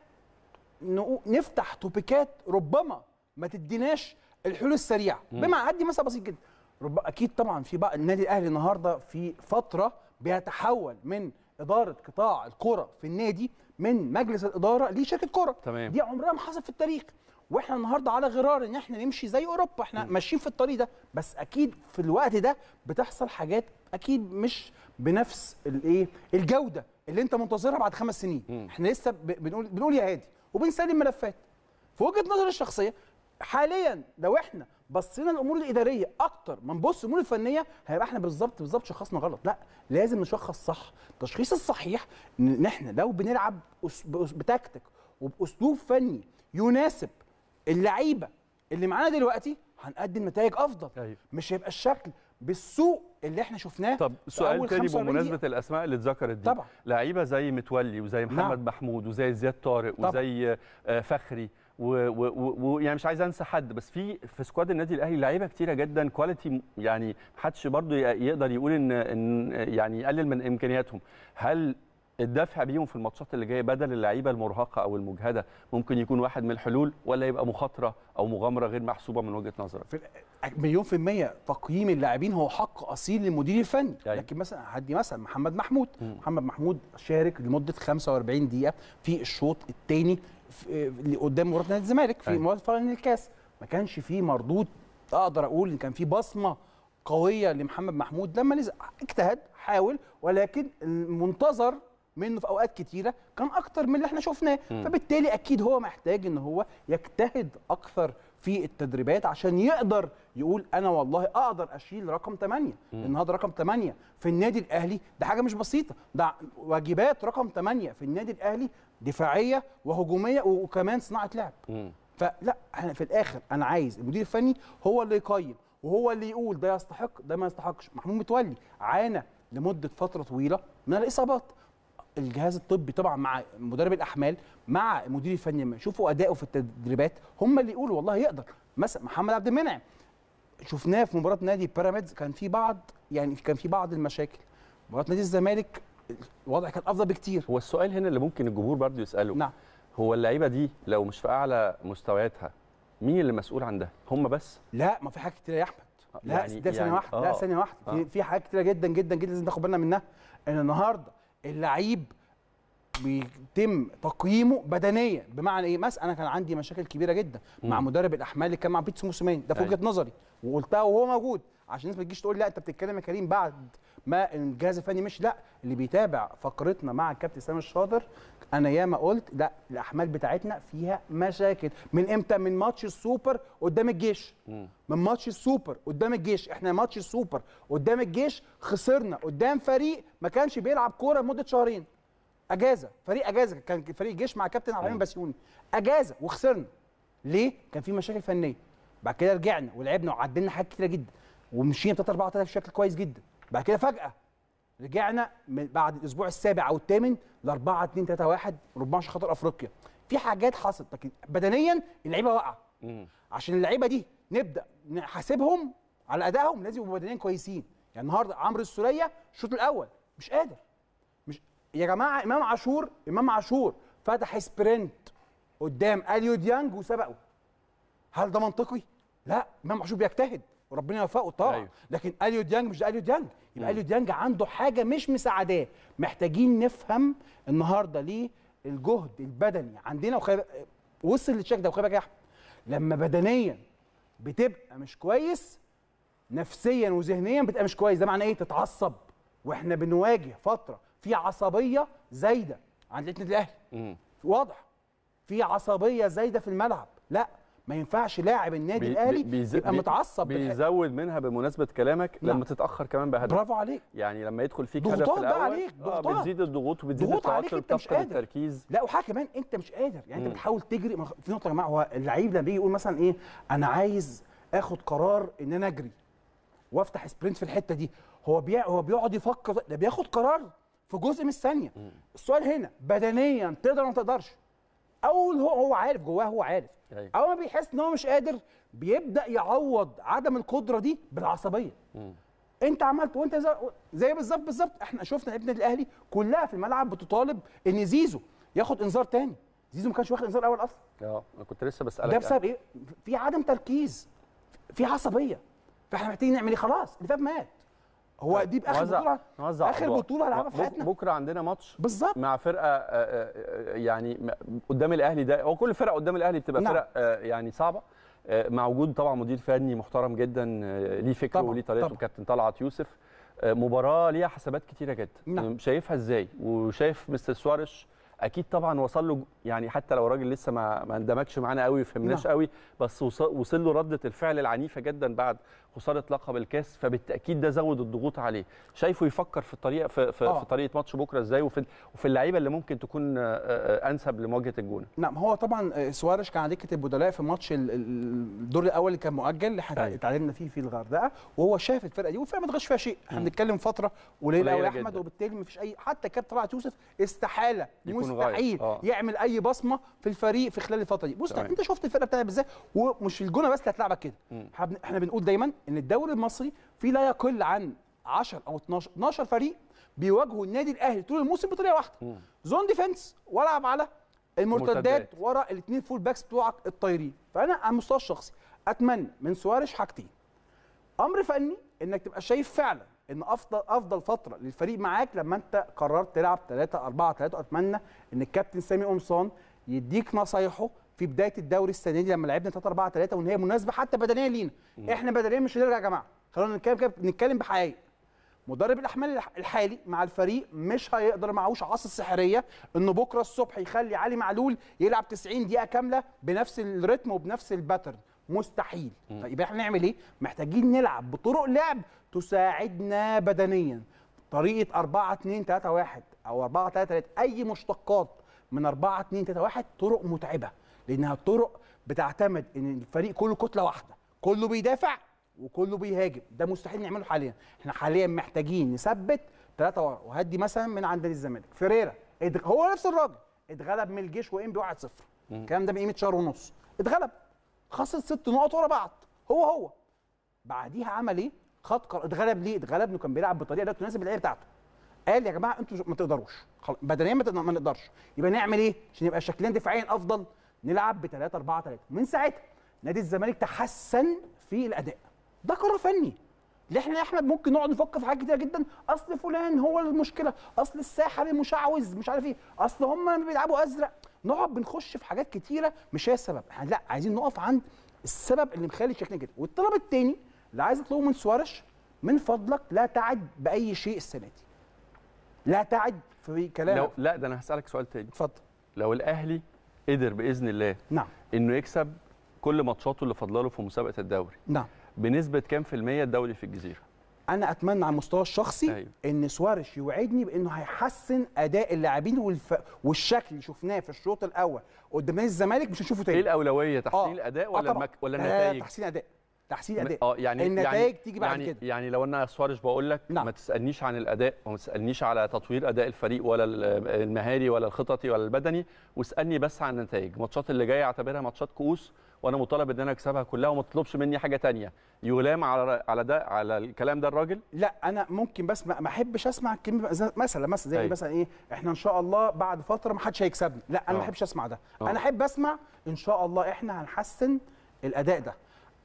نفتح توبيكات ربما ما تديناش الحلول السريعه بما عدي مثلا بسيط جدا رب اكيد طبعا في بقى النادي الاهلي النهارده في فتره بيتحول من اداره قطاع الكره في النادي من مجلس الاداره لشركه كره تمام. دي عمرها ما حصلت في التاريخ واحنا النهارده على غرار ان احنا نمشي زي اوروبا احنا م. ماشيين في الطريق ده بس اكيد في الوقت ده بتحصل حاجات اكيد مش بنفس الايه الجوده اللي انت منتظرها بعد خمس سنين م. احنا لسه بنقول بنقول يا هادي وبنسلم ملفات في وجهه نظري الشخصيه حاليا لو احنا بصينا الامور الاداريه اكتر ما نبص الامور الفنيه هيبقى احنا بالظبط بالظبط شخصنا غلط لا لازم نشخص صح التشخيص الصحيح ان احنا لو بنلعب بتكتك وباسلوب فني يناسب اللعيبه اللي معانا دلوقتي هنقدم نتائج افضل أيوه. مش هيبقى الشكل بالسوء اللي احنا شفناه طب سؤال تاني بمناسبه الاسماء اللي اتذكرت دي طبعا لعيبه زي متولي وزي نعم. محمد نعم. محمود وزي زياد طارق طبعا. وزي آه، فخري ويعني مش عايز انسى حد بس في في سكواد النادي الاهلي لعيبه كتيره جدا كواليتي يعني محدش برضه يقدر يقول ان, إن يعني يقلل من امكانياتهم هل الدفع بيهم في الماتشات اللي جايه بدل اللعيبه المرهقه او المجهده ممكن يكون واحد من الحلول ولا يبقى مخاطره او مغامره غير محسوبه من وجهه نظرك؟ مليون في المية تقييم اللاعبين هو حق أصيل للمدير الفني يعني. لكن مثلا هدي مثلا محمد محمود م. محمد محمود شارك لمدة 45 دقيقة في الشوط الثاني اللي آه، قدام مباراة نادي الزمالك في أيوة. مباراة فاينل الكاس ما كانش فيه مردود أقدر أقول إن كان في بصمة قوية لمحمد محمود لما نزل اجتهد حاول ولكن المنتظر منه في اوقات كتيره كان اكتر من اللي احنا شفناه فبالتالي اكيد هو محتاج ان هو يجتهد اكثر في التدريبات عشان يقدر يقول انا والله اقدر اشيل رقم 8 النهارده رقم 8 في النادي الاهلي ده حاجه مش بسيطه ده واجبات رقم 8 في النادي الاهلي دفاعيه وهجوميه وكمان صناعه لعب فلا احنا في الاخر انا عايز المدير الفني هو اللي يقيم وهو اللي يقول ده يستحق ده ما يستحقش محمود متولي عانى لمده فتره طويله من الاصابات الجهاز الطبي طبعا مع مدرب الاحمال مع المدير الفني لما يشوفوا اداؤه في التدريبات هم اللي يقولوا والله يقدر مثلا محمد عبد المنعم شفناه في مباراه نادي بيراميدز كان في بعض يعني كان في بعض المشاكل مباراه نادي الزمالك الوضع كان افضل بكتير هو السؤال هنا اللي ممكن الجمهور برضه يساله نعم هو اللعيبه دي لو مش في اعلى مستوياتها مين اللي مسؤول عن ده هم بس لا ما في حاجات كتير يا احمد لا يعني ده ثانيه يعني واحده آه لا ثانيه واحده آه في حاجات كتيره جدا جدا جدا لازم تاخد بالنا منها ان النهارده اللعيب بيتم تقييمه بدنيا بمعنى ايه مثلا انا كان عندي مشاكل كبيره جدا مم. مع مدرب الاحمال اللي كان مع بيتس موسيماني ده في أيوه. وجهه نظري وقلتها وهو موجود عشان الناس ما تجيش تقول لا انت بتتكلم يا كريم بعد ما الجهاز الفني مش لا اللي بيتابع فقرتنا مع الكابتن سامي الشاطر انا ياما قلت لا الاحمال بتاعتنا فيها مشاكل من امتى من ماتش السوبر قدام الجيش من ماتش السوبر قدام الجيش احنا ماتش السوبر قدام الجيش خسرنا قدام فريق ما كانش بيلعب كوره لمده شهرين اجازه فريق اجازه كان فريق الجيش مع كابتن عبد الرحمن بسيوني اجازه وخسرنا ليه كان في مشاكل فنيه بعد كده رجعنا ولعبنا وعدلنا حاجات كتيره جدا ومشينا 3 4 3 بشكل كويس جدا بعد كده فجاه رجعنا من بعد الاسبوع السابع او الثامن لأربعة 4 2 3 1 ربما عشان خاطر افريقيا في حاجات حصلت لكن بدنيا اللعيبه واقعه عشان اللعيبه دي نبدا نحاسبهم على ادائهم لازم يبقوا بدنيا كويسين يعني النهارده عمرو السورية الشوط الاول مش قادر مش يا جماعه امام عاشور امام عاشور فتح سبرنت قدام اليو ديانج وسبقه هل ده منطقي؟ لا امام عاشور بيجتهد وربنا يوفقه طبعا أيوه. لكن اليو ديانج مش اليو ديانج يبقى اليو ديانج عنده حاجه مش مساعداه محتاجين نفهم النهارده ليه الجهد البدني عندنا وخير وصل للشكل ده وخيبك يا احمد لما بدنيا بتبقى مش كويس نفسيا وذهنيا بتبقى مش كويس ده معناه ايه تتعصب واحنا بنواجه فتره في عصبيه زايده عند النادي الاهلي واضح في عصبيه زايده في الملعب لا ما ينفعش لاعب النادي الاهلي يبقى متعصب بيزود منها بمناسبه كلامك نعم. لما تتاخر كمان بهدف برافو عليك يعني لما يدخل فيك هدف في الاول عليك آه بتزيد الضغوط وبتزيد ضغوط عليك التركيز لا وحاجه كمان انت مش قادر يعني انت بتحاول تجري في نقطه يا جماعه هو اللعيب لما بيجي يقول مثلا ايه انا عايز اخد قرار ان انا اجري وافتح سبرنت في الحته دي هو بي... هو بيقعد يفكر ده بياخد قرار في جزء من الثانيه السؤال هنا بدنيا تقدر ولا ما تقدرش اول هو هو عارف جواه هو عارف أيوه. اول ما بيحس ان هو مش قادر بيبدا يعوض عدم القدره دي بالعصبيه مم. انت عملت وانت زي, زي بالظبط بالظبط احنا شفنا ابن الاهلي كلها في الملعب بتطالب ان زيزو ياخد انذار تاني زيزو ما كانش واخد انذار اول اصلا اه انا كنت لسه بسالك ده يعني. بسبب ايه في عدم تركيز في عصبيه فاحنا محتاجين نعمل ايه خلاص اللي فات مات هو آه، دي باخر نوزع بطوله نوزع اخر بطوله لعبها في حياتنا بكره عندنا ماتش بالظبط مع فرقه آه، آه، يعني قدام الاهلي ده هو كل فرقه قدام الاهلي بتبقى نعم. فرق يعني صعبه مع وجود طبعا مدير فني محترم جدا ليه فكره وليه طريقته كابتن طلعت يوسف مباراه ليها حسابات كتيره جدا نعم. شايفها ازاي وشايف مستر سوارش اكيد طبعا وصل له يعني حتى لو الراجل لسه ما ما اندمجش معانا قوي ما فهمناش نعم. قوي بس وصل له رده الفعل العنيفه جدا بعد خساره لقب الكاس فبالتاكيد ده زود الضغوط عليه شايفه يفكر في الطريقه في, في, آه. في طريقه ماتش بكره ازاي وفي وفي اللعيبه اللي ممكن تكون آه، آه، انسب لمواجهه الجونه نعم هو طبعا آه، سوارش كان عليه كتب بدلاء في ماتش الدور الاول اللي كان مؤجل اللي أيوه. اتعادلنا فيه في الغردقه وهو شاف الفرقه دي والفرقه ما اتغش فيها شيء احنا بنتكلم فتره وليلى واحمد احمد وبالتالي ما فيش اي حتى كابتن طلعت يوسف استحاله مستحيل آه. يعمل اي بصمه في الفريق في خلال الفتره دي بص انت شفت الفرقه بتلعب ازاي ومش الجونه بس اللي هتلعبك كده احنا بنقول دايما ان الدوري المصري في لا يقل عن 10 او 12 12 فريق بيواجهوا النادي الاهلي طول الموسم بطريقه واحده زون ديفنس والعب على المرتدات ورا الاثنين فول باكس بتوعك الطايرين فانا على المستوى الشخصي اتمنى من سواريش حاجتين امر فني انك تبقى شايف فعلا ان افضل افضل فتره للفريق معاك لما انت قررت تلعب 3 4 3 اتمنى ان الكابتن سامي قمصان يديك نصايحه في بدايه الدوري السنه دي لما لعبنا 3 4 3 وان هي مناسبه حتى بدنيا لينا احنا بدنيا مش هنرجع يا جماعه خلونا نتكلم كده نتكلم بحقائق مدرب الاحمال الحالي مع الفريق مش هيقدر معهوش عصا السحريه انه بكره الصبح يخلي علي معلول يلعب 90 دقيقه كامله بنفس الريتم وبنفس الباترن مستحيل يبقى احنا نعمل ايه محتاجين نلعب بطرق لعب تساعدنا بدنيا طريقه 4 2 3 1 او 4 3 3 اي مشتقات من 4 2 3 1 طرق متعبه لانها طرق بتعتمد ان الفريق كله كتله واحده كله بيدافع وكله بيهاجم ده مستحيل نعمله حاليا احنا حاليا محتاجين نثبت ثلاثه ورا وهدي مثلا من عند نادي الزمالك فيريرا هو نفس الراجل اتغلب من الجيش وانبي 1-0 الكلام ده بقيمه شهر ونص اتغلب خسر ست نقط ورا بعض هو هو بعديها عمل ايه؟ خد قرار اتغلب ليه؟ اتغلب انه كان بيلعب بطريقه لا تناسب اللعيبه بتاعته. قال يا جماعه انتوا ما تقدروش بدنيا ما نقدرش يبقى نعمل ايه؟ عشان يبقى شكلنا دفاعيا افضل نلعب ب 3 4 3 من ساعتها نادي الزمالك تحسن في الاداء ده قرار فني اللي احنا يا احمد ممكن نقعد نفكر في حاجات كتير جدا اصل فلان هو المشكله اصل الساحر المشعوذ مش عارف ايه اصل هم لما بيلعبوا ازرق نقعد بنخش في حاجات كتيره مش هي السبب احنا لا عايزين نقف عند السبب اللي مخلي شكلنا كده والطلب الثاني اللي عايز اطلبه من سوارش من فضلك لا تعد باي شيء السنه دي لا تعد في كلامك لو لا ده انا هسالك سؤال تاني اتفضل لو الاهلي قدر باذن الله نعم انه يكسب كل ماتشاته اللي فاضله له في مسابقه الدوري نعم بنسبه كام في الميه الدوري في الجزيره انا اتمنى على المستوى الشخصي أيوه. ان سوارش يوعدني بانه هيحسن اداء اللاعبين والف... والشكل اللي شفناه في الشوط الاول قدام الزمالك مش هنشوفه تاني ايه الاولويه تحسين آه. الاداء ولا آه ولا النتائج آه تحسين اداء تحسين اداء اه يعني, يعني النتائج يعني تيجي بعد يعني كده يعني لو انا سواريش بقول لك نعم. ما تسالنيش عن الاداء وما تسالنيش على تطوير اداء الفريق ولا المهاري ولا الخططي ولا البدني واسالني بس عن النتائج الماتشات اللي جايه اعتبرها ماتشات كؤوس وانا مطالب ان انا اكسبها كلها وما تطلبش مني حاجه تانية يلام على على ده على الكلام ده الراجل لا انا ممكن بس ما احبش اسمع الكلمه مثلا مثلا زي أي. أيوه. مثلا ايه احنا ان شاء الله بعد فتره ما حدش هيكسبنا لا انا ما آه. احبش اسمع ده أوه. انا احب اسمع ان شاء الله احنا هنحسن الاداء ده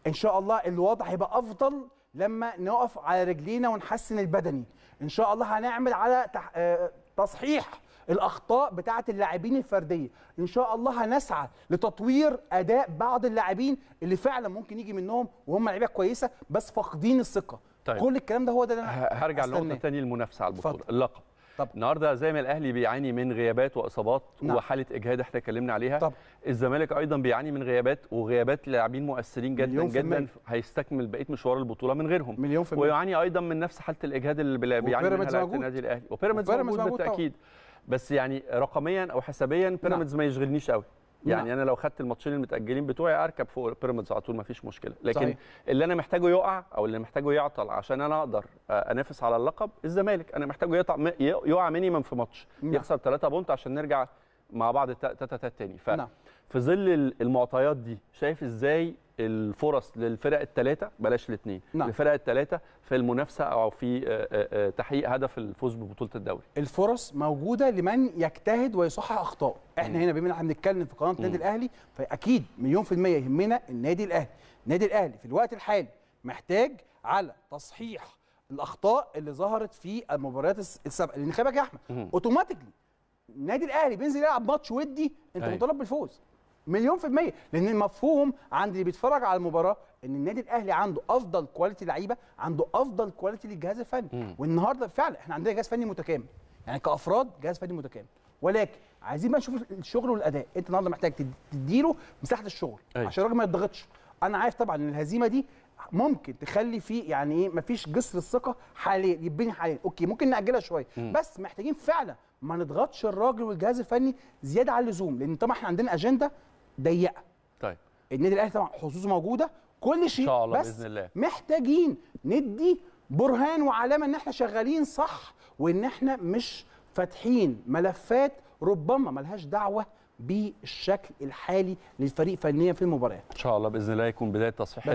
ان شاء الله الوضع هيبقى افضل لما نقف على رجلينا ونحسن البدني ان شاء الله هنعمل على آه، تصحيح الاخطاء بتاعه اللاعبين الفرديه ان شاء الله هنسعى لتطوير اداء بعض اللاعبين اللي فعلا ممكن يجي منهم وهم لعيبه كويسه بس فاقدين الثقه طيب. كل الكلام ده هو ده اللي انا هرجع لنقطه ثانيه المنافسه على البطوله اللقب طبعا. النهارده زي ما الاهلي بيعاني من غيابات واصابات نعم. وحاله اجهاد احنا اتكلمنا عليها طب. الزمالك ايضا بيعاني من غيابات وغيابات لاعبين مؤثرين جدا جدا هيستكمل بقيه مشوار البطوله من غيرهم مليون في ويعاني ايضا من نفس حاله الاجهاد اللي بيعاني منها النادي الاهلي وبيراميدز موجود بالتاكيد طبعا. بس يعني رقميا او حسابيا بيراميدز نعم. ما يشغلنيش قوي يعني انا لو خدت الماتشين المتاجلين بتوعي اركب فوق بيراميدز على طول مفيش مشكله لكن صحيح. اللي انا محتاجه يقع او اللي محتاجه يعطل عشان انا اقدر انافس على اللقب الزمالك انا محتاجه يقع يقع مينيمم في ماتش نعم. يخسر 3 بونت عشان نرجع مع بعض تاتا تاني ف نعم. في ظل المعطيات دي شايف ازاي الفرص للفرق الثلاثه بلاش الاثنين نعم. للفرق الثلاثه في المنافسه او في آه، آه، آه، تحقيق هدف الفوز ببطوله الدوري الفرص موجوده لمن يجتهد ويصحح اخطائه احنا م. هنا بما ان احنا بنتكلم في قناه النادي الاهلي فاكيد مليون في الميه يهمنا النادي الاهلي النادي الاهلي في الوقت الحالي محتاج على تصحيح الاخطاء اللي ظهرت في المباريات السابقه اللي خلي يا احمد اوتوماتيكلي النادي الاهلي بينزل يلعب ماتش ودي انت أيوه. مطالب بالفوز مليون في المية لأن المفهوم عند اللي بيتفرج على المباراة ان النادي الاهلي عنده افضل كواليتي لعيبه عنده افضل كواليتي للجهاز الفني والنهارده فعلا احنا عندنا جهاز فني متكامل يعني كافراد جهاز فني متكامل ولكن عايزين بقى نشوف الشغل والاداء انت النهارده محتاج تديله مساحه الشغل أي. أيوة. عشان الراجل ما يضغطش انا عارف طبعا ان الهزيمه دي ممكن تخلي فيه يعني ايه مفيش جسر الثقه حاليا يتبني حاليا اوكي ممكن ناجلها شويه بس محتاجين فعلا ما نضغطش الراجل والجهاز الفني زياده عن اللزوم لان طبعا احنا عندنا اجنده ضيقه طيب النادي الاهلي طبعا حظوظه موجوده كل شيء إن شاء الله بس بإذن الله. محتاجين ندي برهان وعلامه ان احنا شغالين صح وان احنا مش فاتحين ملفات ربما ملهاش دعوه بالشكل الحالي للفريق فنيا في المباريات ان شاء الله باذن الله يكون بدايه تصحيح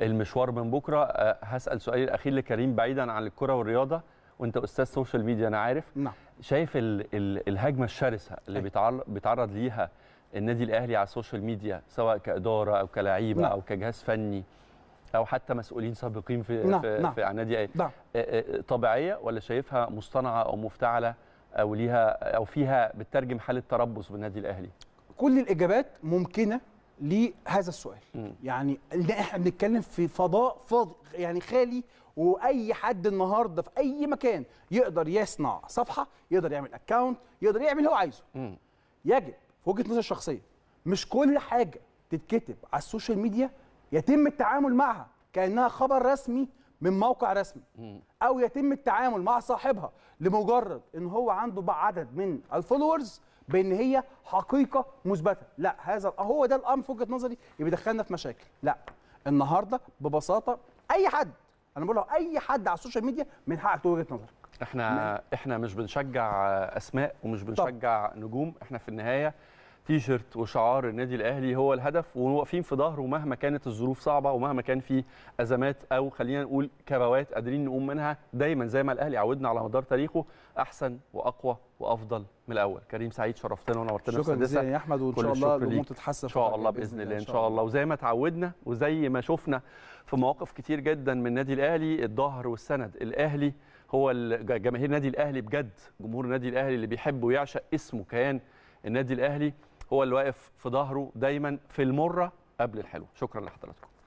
المشوار من بكره أه، هسال سؤالي الاخير لكريم بعيدا عن الكره والرياضه وانت استاذ سوشيال ميديا انا عارف نعم. شايف الهجمه الشرسه اللي بيتعرض ليها النادي الاهلي على السوشيال ميديا سواء كاداره او كلعيبه نعم. او كجهاز فني او حتى مسؤولين سابقين في نعم. في, نعم. في النادي الاهلي نعم. آه، آه، طبيعيه ولا شايفها مصطنعه او مفتعله او ليها او فيها بتترجم حاله تربص بالنادي الاهلي كل الاجابات ممكنه لهذا السؤال م. يعني احنا بنتكلم في فضاء فاضي يعني خالي واي حد النهارده في اي مكان يقدر يصنع صفحه يقدر يعمل اكونت يقدر يعمل اللي هو عايزه م. يجب في وجهه نظري الشخصيه مش كل حاجه تتكتب على السوشيال ميديا يتم التعامل معها كانها خبر رسمي من موقع رسمي او يتم التعامل مع صاحبها لمجرد ان هو عنده بقى عدد من الفولورز بان هي حقيقه مثبته لا هذا هو ده الامر في وجهه نظري اللي بيدخلنا في مشاكل لا النهارده ببساطه اي حد انا بقول له اي حد على السوشيال ميديا من حقك تقول وجهه نظرك احنا احنا مش بنشجع اسماء ومش بنشجع طب. نجوم احنا في النهايه تيشرت وشعار النادي الاهلي هو الهدف وواقفين في ظهره مهما كانت الظروف صعبه ومهما كان في ازمات او خلينا نقول كبوات قادرين نقوم منها دايما زي ما الاهلي عودنا على مدار تاريخه احسن واقوى وافضل من الاول كريم سعيد شرفتنا ونورتنا شكرا جزيلا يا احمد وان شاء الله الامور تتحسن ان شاء الله باذن الله ان شاء الله وزي ما تعودنا وزي ما شفنا في مواقف كتير جدا من النادي الاهلي الظهر والسند الاهلي هو جماهير النادي الاهلي بجد جمهور النادي الاهلي اللي بيحب ويعشق اسمه كيان النادي الاهلي هو اللي واقف في ظهره دايما في المره قبل الحلو شكرا لحضراتكم